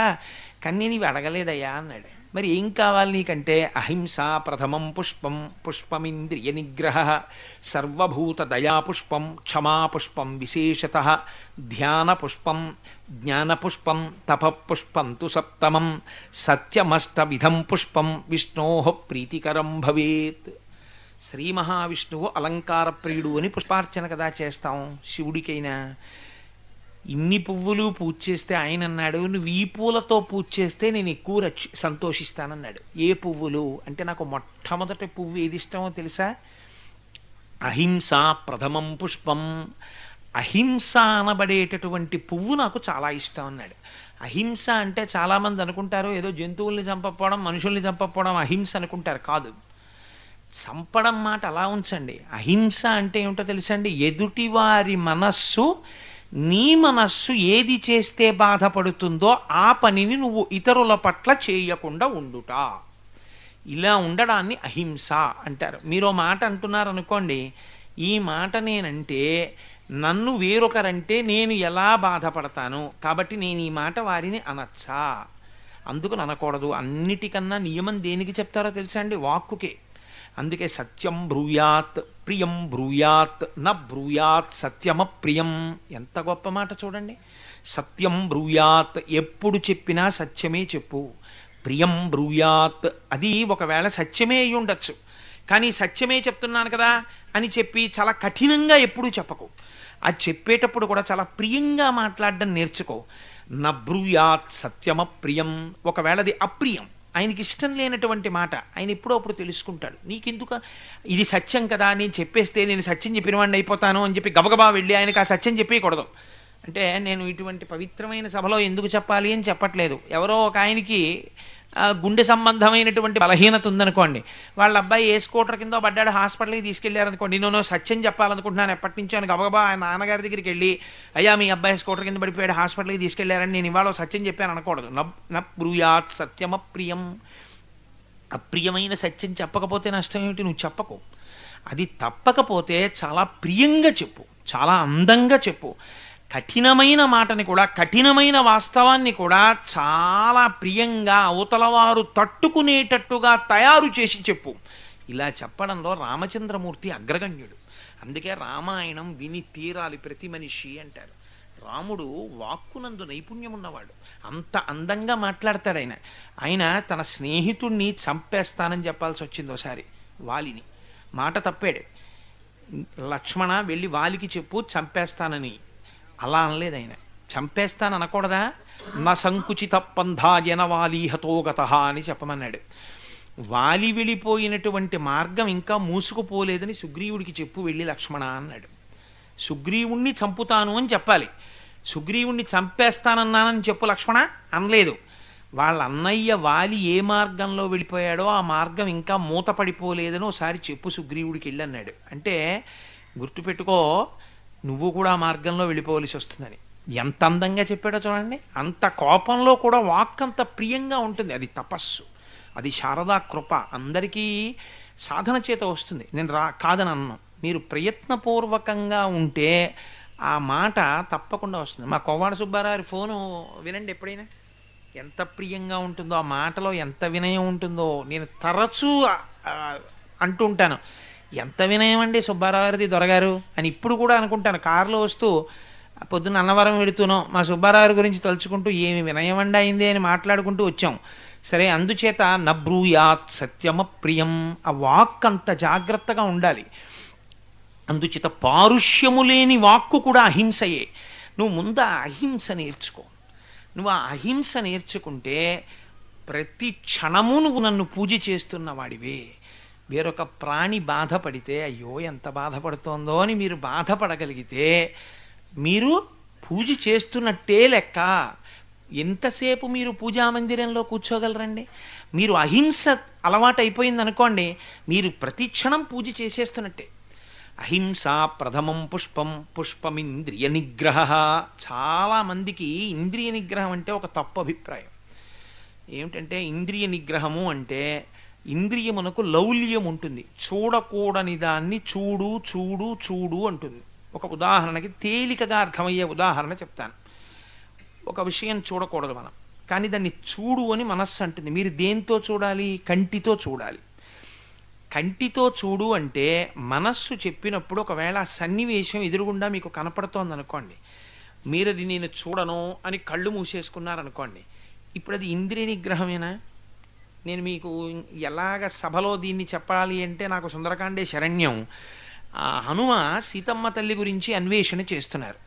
కానీ నేను ఇవి అడగలేదయ్యా అన్నాడు మరి ఏం కావాలి నీకంటే అహింస ప్రథమం పుష్పం పుష్పమింద్రియ నిగ్రహ సర్వభూత దయాపుష్పం క్షమాపుష్పం విశేషత ధ్యానపుష్పం జ్ఞానపుష్పం తపపుష్పం తు సప్తమం సత్యమష్ట విధం పుష్పం విష్ణో ప్రీతికరం భవేత్ శ్రీ మహావిష్ణువు అలంకార ప్రియుడు అని పుష్పార్చన కదా చేస్తాం శివుడికైనా ఇన్ని పువ్వులు పూజ చేస్తే ఆయన అన్నాడు నువ్వు ఈ పూలతో పూజ చేస్తే నేను ఎక్కువ రక్షి సంతోషిస్తానన్నాడు ఏ పువ్వులు అంటే నాకు మొట్టమొదటి పువ్వు ఏది ఇష్టమో తెలుసా అహింస ప్రథమం పుష్పం అహింస అనబడేటటువంటి పువ్వు నాకు చాలా ఇష్టం అన్నాడు అహింస అంటే చాలామంది అనుకుంటారు ఏదో జంతువుల్ని చంపకపోవడం మనుషుల్ని చంపకపోవడం అహింస అనుకుంటారు కాదు చంపడం మాట అలా ఉంచండి అహింస అంటే ఏమిటో తెలుసండి ఎదుటివారి మనస్సు నీ మనస్సు ఏది చేస్తే బాధపడుతుందో ఆ పనిని నువ్వు ఇతరుల పట్ల చేయకుండా ఉండుట ఇలా ఉండడాన్ని అహింస అంటారు మీరు మాట అంటున్నారనుకోండి ఈ మాట నేనంటే నన్ను వేరొకరంటే నేను ఎలా బాధపడతాను కాబట్టి నేను ఈ మాట వారిని అనచ్చా అందుకు అనకూడదు అన్నిటికన్నా నియమం దేనికి చెప్తారో తెలుసా అండి వాక్కుకే అందుకే సత్యం బ్రూయాత్ ప్రియం బ్రూయాత్ న బ్రూయాత్ సత్యమ ప్రియం ఎంత గొప్ప మాట చూడండి సత్యం బ్రూయాత్ ఎప్పుడు చెప్పినా సత్యమే చెప్పు ప్రియం బ్రూయాత్ అది ఒకవేళ సత్యమే అయి ఉండొచ్చు కానీ సత్యమే చెప్తున్నాను కదా అని చెప్పి చాలా కఠినంగా ఎప్పుడూ చెప్పకు అది చెప్పేటప్పుడు కూడా చాలా ప్రియంగా మాట్లాడడం నేర్చుకో నబ్రూయాత్ సత్యమ ప్రియం ఒకవేళ అది అప్రియం ఆయనకి ఇష్టం లేనటువంటి మాట ఆయన ఎప్పుడో అప్పుడు తెలుసుకుంటాడు నీకెందుక ఇది సత్యం కదా నేను చెప్పేస్తే నేను సత్యం చెప్పిన వాడిని అయిపోతాను అని చెప్పి గబగబా వెళ్ళి ఆయనకు ఆ సత్యం చెప్పేయకూడదు అంటే నేను ఇటువంటి పవిత్రమైన సభలో ఎందుకు చెప్పాలి అని చెప్పట్లేదు ఎవరో ఒక ఆయనకి గుండె సంబంధమైనటువంటి బలహీనత ఉందనుకోండి వాళ్ళ అబ్బాయి ఏ స్కూటర్ కింద పడ్డాడు హాస్పిటల్కి తీసుకెళ్లారనుకోండి నేను సత్యం చెప్పాలనుకుంటున్నాను ఎప్పటి నుంచో అని గబగబా ఆయన నాన్నగారి దగ్గరికి వెళ్ళి అయ్యా మీ అబ్బాయి స్కూటర్ కింద పడిపోయాడు హాస్పిటల్కి తీసుకెళ్లారని నేను ఇవాళ సత్యం చెప్పాను అనకూడదు నూయాత్ సత్యమ ప్రియం అప్రియమైన సత్యం చెప్పకపోతే నష్టం ఏమిటి నువ్వు చెప్పకు అది తప్పకపోతే చాలా ప్రియంగా చెప్పు చాలా అందంగా చెప్పు కఠినమైన మాటని కూడా కఠినమైన వాస్తవాన్ని కూడా చాలా ప్రియంగా అవతలవారు తట్టుకునేటట్టుగా తయారు చేసి చెప్పు ఇలా చెప్పడంలో రామచంద్రమూర్తి అగ్రగణ్యుడు అందుకే రామాయణం విని తీరాలి ప్రతి మనిషి అంటారు రాముడు వాక్కునందు నైపుణ్యం ఉన్నవాడు అంత అందంగా మాట్లాడతాడు ఆయన ఆయన తన స్నేహితుణ్ణి చంపేస్తానని చెప్పాల్సి వచ్చింది ఒకసారి వాలిని మాట తప్పాడు లక్ష్మణ వెళ్ళి వాలికి చెప్పు చంపేస్తానని అలా అనలేదు ఆయన చంపేస్తాను అనకూడదా నా సంకుచిత పంధాయన వాలీహతో గత అని చెప్పమన్నాడు వాలి వెళ్ళిపోయినటువంటి మార్గం ఇంకా మూసుకుపోలేదని సుగ్రీవుడికి చెప్పు వెళ్ళి లక్ష్మణ అన్నాడు సుగ్రీవుణ్ణి చంపుతాను అని చెప్పాలి సుగ్రీవుణ్ణి చంపేస్తానన్నానని చెప్పు లక్ష్మణ అనలేదు వాళ్ళ అన్నయ్య వాలి ఏ మార్గంలో వెళ్ళిపోయాడో ఆ మార్గం ఇంకా మూతపడిపోలేదని ఒకసారి చెప్పు సుగ్రీవుడికి వెళ్ళి అన్నాడు అంటే గుర్తుపెట్టుకో నువ్వు కూడా మార్గంలో వెళ్ళిపోవలసి వస్తుందని ఎంత అందంగా చెప్పాడో చూడండి అంత కోపంలో కూడా వాక్ అంత ప్రియంగా ఉంటుంది అది తపస్సు అది శారదా కృప అందరికీ సాధన చేత వస్తుంది నేను రా కాదని అన్నాను మీరు ప్రయత్నపూర్వకంగా ఉంటే ఆ మాట తప్పకుండా వస్తుంది మా కొవ్వాడ సుబ్బారావు ఫోను వినండి ఎప్పుడైనా ఎంత ప్రియంగా ఉంటుందో ఆ మాటలో ఎంత వినయం ఉంటుందో నేను తరచూ అంటుంటాను ఎంత వినయమండి సుబ్బారావుది దొరగారు అని ఇప్పుడు కూడా అనుకుంటాను కారులో వస్తూ పొద్దున్న అన్నవరం వెడుతూనో మా సుబ్బారావు గురించి తలుచుకుంటూ ఏమి వినయమండి అయింది అని మాట్లాడుకుంటూ వచ్చాం సరే అందుచేత నబ్రూయాత్ సత్యమ ప్రియం ఆ వాక్ అంత జాగ్రత్తగా ఉండాలి అందుచేత పారుష్యము లేని వాక్కు కూడా అహింసయే నువ్వు ముందు అహింస నేర్చుకో నువ్వు ఆ అహింస నేర్చుకుంటే ప్రతి క్షణము నువ్వు నన్ను పూజ చేస్తున్న వాడివే వేరొక ప్రాణి బాధపడితే అయ్యో ఎంత బాధపడుతోందో అని మీరు బాధపడగలిగితే మీరు పూజ చేస్తున్నట్టే లెక్క ఎంతసేపు మీరు పూజా మందిరంలో కూర్చోగలరండి మీరు అహింస అలవాటు అయిపోయింది అనుకోండి మీరు ప్రతిక్షణం పూజ చేసేస్తున్నట్టే అహింస ప్రథమం పుష్పం పుష్పమింద్రియ నిగ్రహ చాలామందికి ఇంద్రియ నిగ్రహం అంటే ఒక తప్పు అభిప్రాయం ఏమిటంటే ఇంద్రియ నిగ్రహము అంటే ఇంద్రియమునకు లౌల్యం ఉంటుంది చూడకూడని దాన్ని చూడు చూడు చూడు అంటుంది ఒక ఉదాహరణకి తేలికగా అర్థమయ్యే ఉదాహరణ చెప్తాను ఒక విషయం చూడకూడదు మనం కానీ దాన్ని చూడు అని మనస్సు అంటుంది మీరు దేంతో చూడాలి కంటితో చూడాలి కంటితో చూడు అంటే మనస్సు చెప్పినప్పుడు ఒకవేళ సన్నివేశం ఎదురుగుండా మీకు కనపడుతోంది అనుకోండి మీరు అది నేను చూడను అని కళ్ళు మూసేసుకున్నారనుకోండి ఇప్పుడు అది ఇంద్రియ నిగ్రహమేనా నేను మీకు ఎలాగ సభలో దీన్ని చెప్పాలి అంటే నాకు సుందరకాండే శరణ్యం ఆ హనుమ సీతమ్మ తల్లి గురించి అన్వేషణ చేస్తున్నారు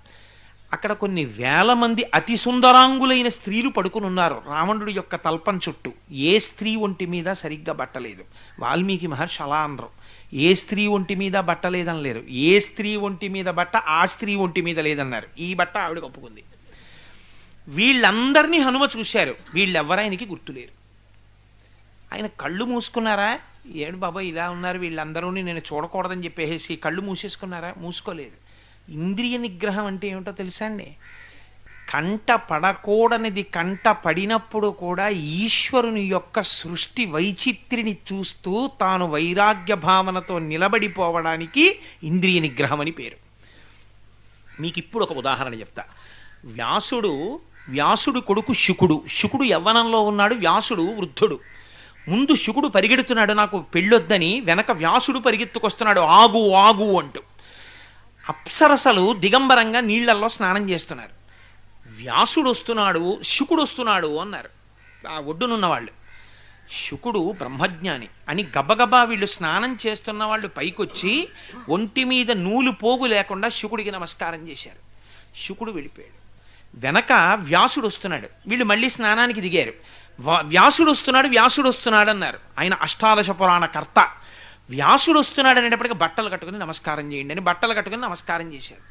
అక్కడ కొన్ని వేల మంది అతి సుందరాంగులైన స్త్రీలు పడుకుని ఉన్నారు రావణుడి యొక్క తల్పం చుట్టూ ఏ స్త్రీ ఒంటి మీద సరిగ్గా బట్టలేదు వాల్మీకి మహర్షి అలా అనరు ఏ స్త్రీ ఒంటి మీద బట్ట లేదని లేరు ఏ స్త్రీ ఒంటి మీద బట్ట ఆ స్త్రీ ఒంటి మీద లేదన్నారు ఈ బట్ట ఆవిడ కప్పుకుంది వీళ్ళందరినీ హనుమ చూశారు వీళ్ళెవ్వరాయనికి గుర్తులేరు ఆయన కళ్ళు మూసుకున్నారా ఏడు బాబా ఇలా ఉన్నారు వీళ్ళందరూ నేను చూడకూడదని చెప్పేసి కళ్ళు మూసేసుకున్నారా మూసుకోలేదు ఇంద్రియ నిగ్రహం అంటే ఏమిటో తెలుసా అండి కంట పడకూడనిది కంట పడినప్పుడు కూడా ఈశ్వరుని యొక్క సృష్టి వైచిత్రిని చూస్తూ తాను వైరాగ్య భావనతో నిలబడిపోవడానికి ఇంద్రియ నిగ్రహం అని పేరు మీకు ఇప్పుడు ఒక ఉదాహరణ చెప్తా వ్యాసుడు వ్యాసుడు కొడుకు శుకుడు శుకుడు యవ్వనంలో ఉన్నాడు వ్యాసుడు వృద్ధుడు ముందు శుకుడు పరిగెడుతున్నాడు నాకు పెళ్ళొద్దని వెనక వ్యాసుడు పరిగెత్తుకొస్తున్నాడు ఆగు ఆగు అంటూ అప్సరసలు దిగంబరంగా నీళ్లల్లో స్నానం చేస్తున్నారు వ్యాసుడు వస్తున్నాడు శుకుడు వస్తున్నాడు అన్నారు ఆ ఒడ్డునున్నవాళ్ళు శుకుడు బ్రహ్మజ్ఞాని అని గబగబా వీళ్ళు స్నానం చేస్తున్న వాళ్ళు పైకొచ్చి ఒంటి మీద నూలు పోగు లేకుండా శుకుడికి నమస్కారం చేశారు శుకుడు వెళ్ళిపోయాడు వెనక వ్యాసుడు వస్తున్నాడు వీళ్ళు మళ్ళీ స్నానానికి దిగారు వ్యాసుడు వస్తున్నాడు వ్యాసుడు వస్తున్నాడు అన్నారు ఆయన అష్టాదశ పురాణ కర్త వ్యాసుడు వస్తున్నాడు అనేటప్పటికీ బట్టలు కట్టుకుని నమస్కారం చేయండి అని బట్టలు కట్టుకుని నమస్కారం చేశారు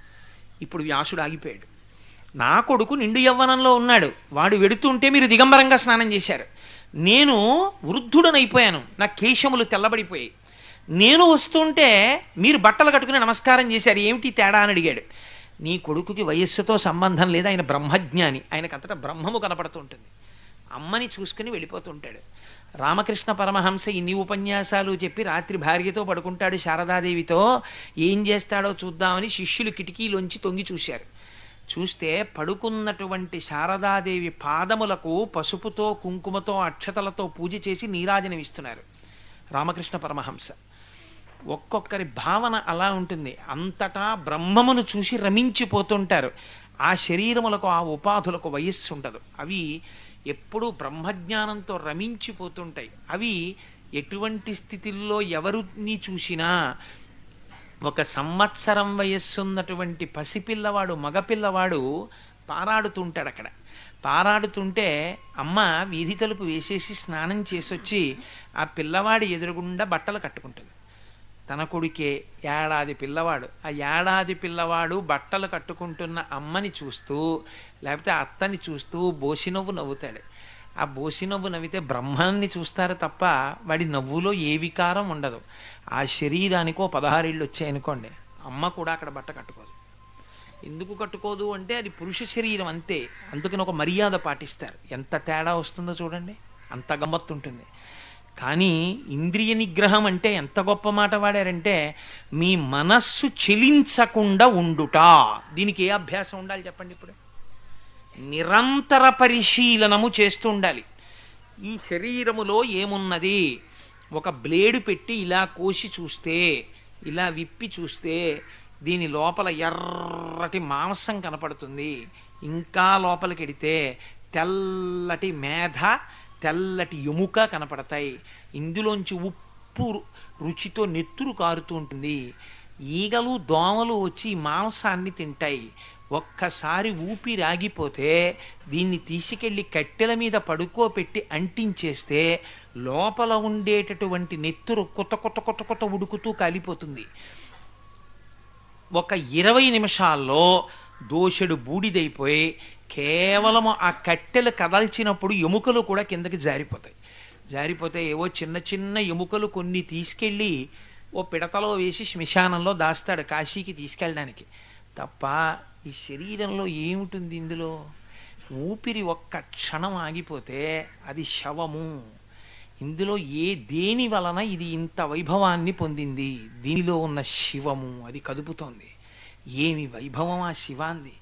ఇప్పుడు వ్యాసుడు ఆగిపోయాడు నా కొడుకు నిండు యవ్వనంలో ఉన్నాడు వాడు వెడుతుంటే మీరు దిగంబరంగా స్నానం చేశారు నేను వృద్ధుడనైపోయాను నా కేశములు తెల్లబడిపోయాయి నేను వస్తుంటే మీరు బట్టలు కట్టుకుని నమస్కారం చేశారు ఏమిటి తేడా అని అడిగాడు నీ కొడుకుకి వయస్సుతో సంబంధం లేదు ఆయన బ్రహ్మజ్ఞాని ఆయనకంతటా బ్రహ్మము ఉంటుంది అమ్మని చూసుకుని వెళ్ళిపోతుంటాడు రామకృష్ణ పరమహంస ఇన్ని ఉపన్యాసాలు చెప్పి రాత్రి భార్యతో పడుకుంటాడు శారదాదేవితో ఏం చేస్తాడో చూద్దామని శిష్యులు కిటికీలోంచి తొంగి చూశారు చూస్తే పడుకున్నటువంటి శారదాదేవి పాదములకు పసుపుతో కుంకుమతో అక్షతలతో పూజ చేసి నీరాజనమిస్తున్నారు రామకృష్ణ పరమహంస ఒక్కొక్కరి భావన అలా ఉంటుంది అంతటా బ్రహ్మమును చూసి రమించిపోతుంటారు ఆ శరీరములకు ఆ ఉపాధులకు వయస్సు ఉండదు అవి ఎప్పుడూ బ్రహ్మజ్ఞానంతో రమించిపోతుంటాయి అవి ఎటువంటి స్థితిల్లో ఎవరిని చూసినా ఒక సంవత్సరం వయస్సు ఉన్నటువంటి పసిపిల్లవాడు మగపిల్లవాడు పారాడుతుంటాడు అక్కడ పారాడుతుంటే అమ్మ వీధి తలుపు వేసేసి స్నానం చేసొచ్చి ఆ పిల్లవాడి ఎదురుగుండా బట్టలు కట్టుకుంటుంది తన కొడుకే ఏడాది పిల్లవాడు ఆ ఏడాది పిల్లవాడు బట్టలు కట్టుకుంటున్న అమ్మని చూస్తూ లేకపోతే అత్తని చూస్తూ బోసినవ్వు నవ్వుతాడు ఆ బోసినవ్వు నవ్వితే బ్రహ్మాన్ని చూస్తారు తప్ప వాడి నవ్వులో ఏ వికారం ఉండదు ఆ శరీరానికి ఓ పదహారేళ్ళు వచ్చాయనుకోండి అమ్మ కూడా అక్కడ బట్ట కట్టుకోదు ఎందుకు కట్టుకోదు అంటే అది పురుష శరీరం అంతే అందుకని ఒక మర్యాద పాటిస్తారు ఎంత తేడా వస్తుందో చూడండి అంత గమ్మత్తు ఉంటుంది కానీ ఇంద్రియ నిగ్రహం అంటే ఎంత గొప్ప మాట వాడారంటే మీ మనస్సు చెలించకుండా ఉండుట దీనికి ఏ అభ్యాసం ఉండాలి చెప్పండి ఇప్పుడు నిరంతర పరిశీలనము చేస్తూ ఉండాలి ఈ శరీరములో ఏమున్నది ఒక బ్లేడు పెట్టి ఇలా కోసి చూస్తే ఇలా విప్పి చూస్తే దీని లోపల ఎర్రటి మాంసం కనపడుతుంది ఇంకా లోపలికి ఎడితే తెల్లటి మేధ తెల్లటి ఎముక కనపడతాయి ఇందులోంచి ఉప్పు రుచితో నెత్తురు కారుతూ ఉంటుంది ఈగలు దోమలు వచ్చి మాంసాన్ని తింటాయి ఒక్కసారి ఊపిరి ఆగిపోతే దీన్ని తీసుకెళ్ళి కట్టెల మీద పడుకోపెట్టి అంటించేస్తే లోపల ఉండేటటువంటి నెత్తురు కొత్త కొత్త కొత్త కొత్త ఉడుకుతూ కాలిపోతుంది ఒక ఇరవై నిమిషాల్లో దోషుడు బూడిదైపోయి కేవలం ఆ కట్టెలు కదల్చినప్పుడు ఎముకలు కూడా కిందకి జారిపోతాయి జారిపోతే ఏవో చిన్న చిన్న ఎముకలు కొన్ని తీసుకెళ్ళి ఓ పిడతలో వేసి శ్మశానంలో దాస్తాడు కాశీకి తీసుకెళ్ళడానికి తప్ప ఈ శరీరంలో ఏముంటుంది ఇందులో ఊపిరి ఒక్క క్షణం ఆగిపోతే అది శవము ఇందులో ఏ దేని వలన ఇది ఇంత వైభవాన్ని పొందింది దీనిలో ఉన్న శివము అది కదుపుతోంది ఏమి వైభవం ఆ శివాంది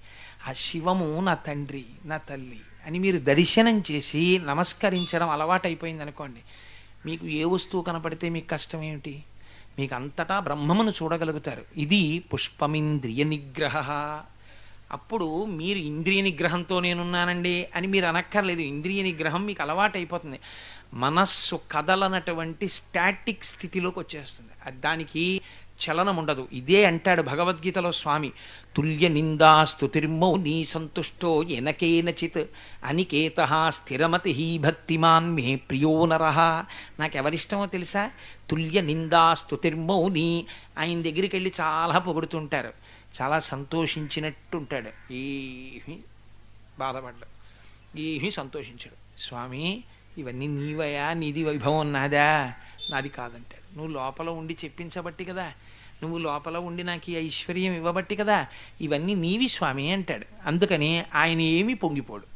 ఆ శివము నా తండ్రి నా తల్లి అని మీరు దర్శనం చేసి నమస్కరించడం అలవాటైపోయింది అనుకోండి మీకు ఏ వస్తువు కనపడితే మీకు కష్టం ఏమిటి మీకు అంతటా బ్రహ్మమును చూడగలుగుతారు ఇది పుష్పమింద్రియ నిగ్రహ అప్పుడు మీరు ఇంద్రియ నిగ్రహంతో నేనున్నానండి అని మీరు అనక్కర్లేదు ఇంద్రియ నిగ్రహం మీకు అలవాటైపోతుంది మనస్సు కదలనటువంటి స్టాటిక్ స్థితిలోకి వచ్చేస్తుంది దానికి చలనం ఉండదు ఇదే అంటాడు భగవద్గీతలో స్వామి తుల్య నిందాస్తు నీ సంతుష్టో ఎనకేనచిత్ అనికేత స్థిరమతి హీ భక్తిమాన్ మే ప్రియో నరహ నాకెవరిష్టమో తెలుసా తుల్య నిందాస్తు నీ ఆయన దగ్గరికి వెళ్ళి చాలా పొగుడుతుంటారు చాలా సంతోషించినట్టు ఉంటాడు ఏమి బాధపడ్డాడు ఏమి సంతోషించాడు స్వామి ఇవన్నీ నీవయా నీది వైభవం నాదా నాది కాదంటాడు నువ్వు లోపల ఉండి చెప్పించబట్టి కదా నువ్వు లోపల ఉండి నాకు ఈ ఐశ్వర్యం ఇవ్వబట్టి కదా ఇవన్నీ నీవి స్వామి అంటాడు అందుకని ఆయన ఏమీ పొంగిపోడు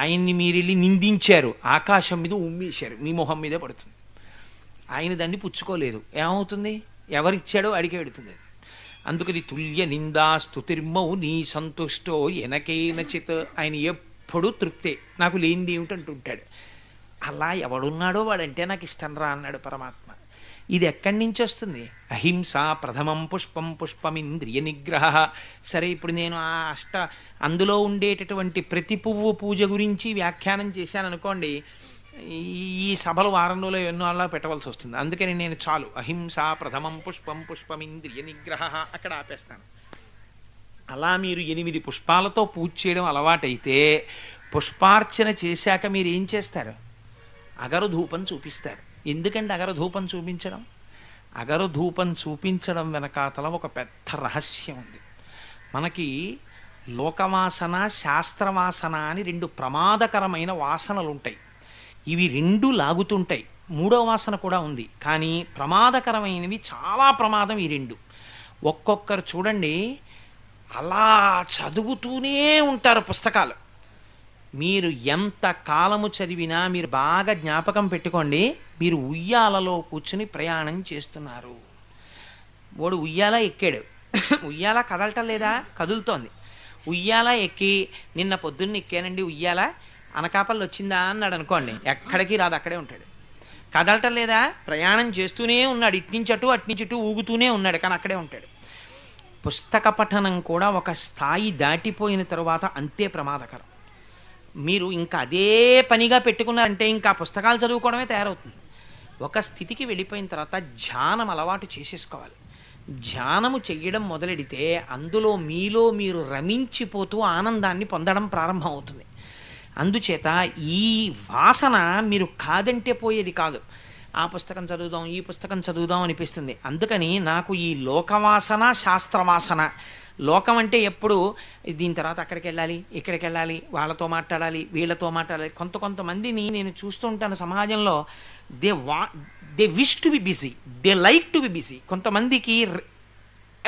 ఆయన్ని మీరెళ్ళి నిందించారు ఆకాశం మీద ఉమ్మేశారు మీ మొహం మీదే పడుతుంది ఆయన దాన్ని పుచ్చుకోలేదు ఏమవుతుంది ఎవరిచ్చాడో అడిగి పెడుతుంది అందుకని తుల్య నిందా స్థుతిర్మౌ నీ సంతుష్టో ఎనకేనచిత్ ఆయన ఎప్పుడూ తృప్తే నాకు లేనిది ఏమిటంటుంటాడు అలా ఎవడున్నాడో వాడంటే నాకు ఇష్టం రా అన్నాడు పరమాత్మ ఇది ఎక్కడి నుంచి వస్తుంది అహింస ప్రథమం పుష్పం పుష్పం ఇంద్రియ నిగ్రహ సరే ఇప్పుడు నేను ఆ అష్ట అందులో ఉండేటటువంటి ప్రతి పువ్వు పూజ గురించి వ్యాఖ్యానం చేశాను అనుకోండి ఈ సభలు వారం రోజులు ఎన్నో అలా పెట్టవలసి వస్తుంది అందుకని నేను చాలు అహింస ప్రథమం పుష్పం పుష్పం ఇంద్రియ నిగ్రహ అక్కడ ఆపేస్తాను అలా మీరు ఎనిమిది పుష్పాలతో పూజ చేయడం అలవాటైతే పుష్పార్చన చేశాక మీరు ఏం చేస్తారు అగరు ధూపం చూపిస్తారు ఎందుకండి అగరధూపం చూపించడం అగరధూపం చూపించడం వెనకాతల ఒక పెద్ద రహస్యం ఉంది మనకి లోకవాసన శాస్త్రవాసన అని రెండు ప్రమాదకరమైన వాసనలు ఉంటాయి ఇవి రెండు లాగుతుంటాయి మూడో వాసన కూడా ఉంది కానీ ప్రమాదకరమైనవి చాలా ప్రమాదం ఈ రెండు ఒక్కొక్కరు చూడండి అలా చదువుతూనే ఉంటారు పుస్తకాలు మీరు ఎంత కాలము చదివినా మీరు బాగా జ్ఞాపకం పెట్టుకోండి మీరు ఉయ్యాలలో కూర్చుని ప్రయాణం చేస్తున్నారు వాడు ఉయ్యాల ఎక్కాడు ఉయ్యాల కదలటం లేదా కదులుతోంది ఉయ్యాల ఎక్కి నిన్న పొద్దున్న ఎక్కానండి ఉయ్యాల అనకాపల్లి వచ్చిందా అన్నాడు అనుకోండి ఎక్కడికి రాదు అక్కడే ఉంటాడు కదలటం లేదా ప్రయాణం చేస్తూనే ఉన్నాడు ఇట్నుంచి అటు అట్నుంచి అటు ఊగుతూనే ఉన్నాడు కానీ అక్కడే ఉంటాడు పుస్తక పఠనం కూడా ఒక స్థాయి దాటిపోయిన తర్వాత అంతే ప్రమాదకరం మీరు ఇంకా అదే పనిగా పెట్టుకున్నారంటే ఇంకా పుస్తకాలు చదువుకోవడమే తయారవుతుంది ఒక స్థితికి వెళ్ళిపోయిన తర్వాత ధ్యానం అలవాటు చేసేసుకోవాలి ధ్యానము చెయ్యడం మొదలెడితే అందులో మీలో మీరు రమించిపోతూ ఆనందాన్ని పొందడం ప్రారంభమవుతుంది అందుచేత ఈ వాసన మీరు కాదంటే పోయేది కాదు ఆ పుస్తకం చదువుదాం ఈ పుస్తకం చదువుదాం అనిపిస్తుంది అందుకని నాకు ఈ లోకవాసన శాస్త్రవాసన లోకం అంటే ఎప్పుడు దీని తర్వాత అక్కడికి వెళ్ళాలి ఇక్కడికి వెళ్ళాలి వాళ్ళతో మాట్లాడాలి వీళ్ళతో మాట్లాడాలి కొంత కొంతమందిని నేను చూస్తూ ఉంటాను సమాజంలో దే వా they wish to be busy they like to be busy కొంతమందికి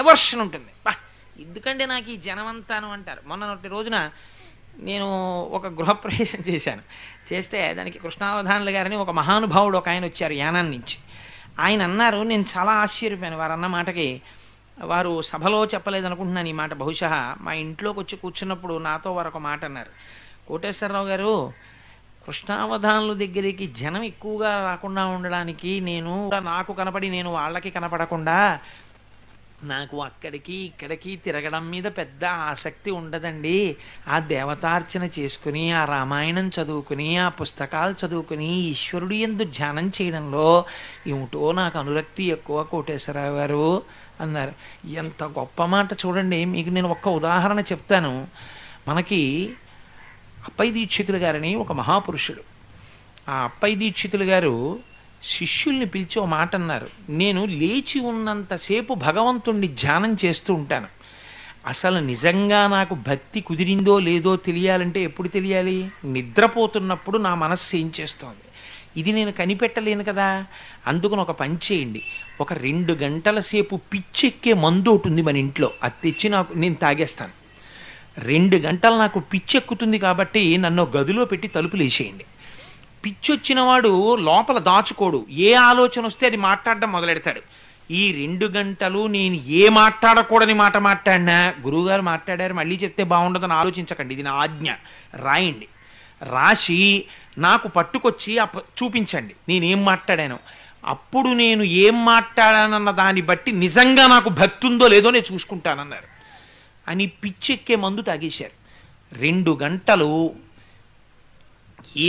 ఎవర్షన్ ఉంటుంది ఎందుకంటే నాకు ఈ జనమంతాను అంటారు మొన్న రోజున నేను ఒక గృహప్రవేశం చేశాను చేస్తే దానికి కృష్ణావధానులు గారని ఒక మహానుభావుడు ఒక ఆయన వచ్చారు యానాన్ని నుంచి ఆయన అన్నారు నేను చాలా ఆశ్చర్యపోయాను వారు మాటకి వారు సభలో చెప్పలేదనుకుంటున్నాను ఈ మాట బహుశా మా ఇంట్లోకి వచ్చి కూర్చున్నప్పుడు నాతో వారు ఒక మాట అన్నారు కోటేశ్వరరావు గారు కృష్ణావధానుల దగ్గరికి జనం ఎక్కువగా రాకుండా ఉండడానికి నేను నాకు కనపడి నేను వాళ్ళకి కనపడకుండా నాకు అక్కడికి ఇక్కడికి తిరగడం మీద పెద్ద ఆసక్తి ఉండదండి ఆ దేవతార్చన చేసుకుని ఆ రామాయణం చదువుకుని ఆ పుస్తకాలు చదువుకుని ఈశ్వరుడు ఎందు ధ్యానం చేయడంలో ఏమిటో నాకు అనురక్తి ఎక్కువ కోటేశ్వరరావు గారు అన్నారు ఎంత గొప్ప మాట చూడండి మీకు నేను ఒక్క ఉదాహరణ చెప్తాను మనకి అప్పై దీక్షితులు గారని ఒక మహాపురుషుడు ఆ అప్పై దీక్షితులు గారు శిష్యుల్ని పిలిచి ఓ మాట అన్నారు నేను లేచి ఉన్నంతసేపు భగవంతుణ్ణి ధ్యానం చేస్తూ ఉంటాను అసలు నిజంగా నాకు భక్తి కుదిరిందో లేదో తెలియాలంటే ఎప్పుడు తెలియాలి నిద్రపోతున్నప్పుడు నా మనస్సు ఏం చేస్తోంది ఇది నేను కనిపెట్టలేను కదా అందుకని ఒక పని చేయండి ఒక రెండు గంటల సేపు పిచ్చెక్కే మందు ఒకటి ఉంది మన ఇంట్లో అది తెచ్చి నాకు నేను తాగేస్తాను రెండు గంటలు నాకు పిచ్చెక్కుతుంది కాబట్టి నన్ను గదిలో పెట్టి తలుపులు వేసేయండి వాడు లోపల దాచుకోడు ఏ ఆలోచన వస్తే అది మాట్లాడడం మొదలెడతాడు ఈ రెండు గంటలు నేను ఏ మాట్లాడకూడని మాట మాట్లాడినా గురువుగారు మాట్లాడారు మళ్ళీ చెప్తే బాగుండదని ఆలోచించకండి ఇది నా ఆజ్ఞ రాయండి రాసి నాకు పట్టుకొచ్చి చూపించండి నేనేం మాట్లాడాను అప్పుడు నేను ఏం మాట్లాడానన్న దాన్ని బట్టి నిజంగా నాకు భక్తి ఉందో లేదో నేను చూసుకుంటానన్నారు అని పిచ్చెక్కే మందు తాగేశారు రెండు గంటలు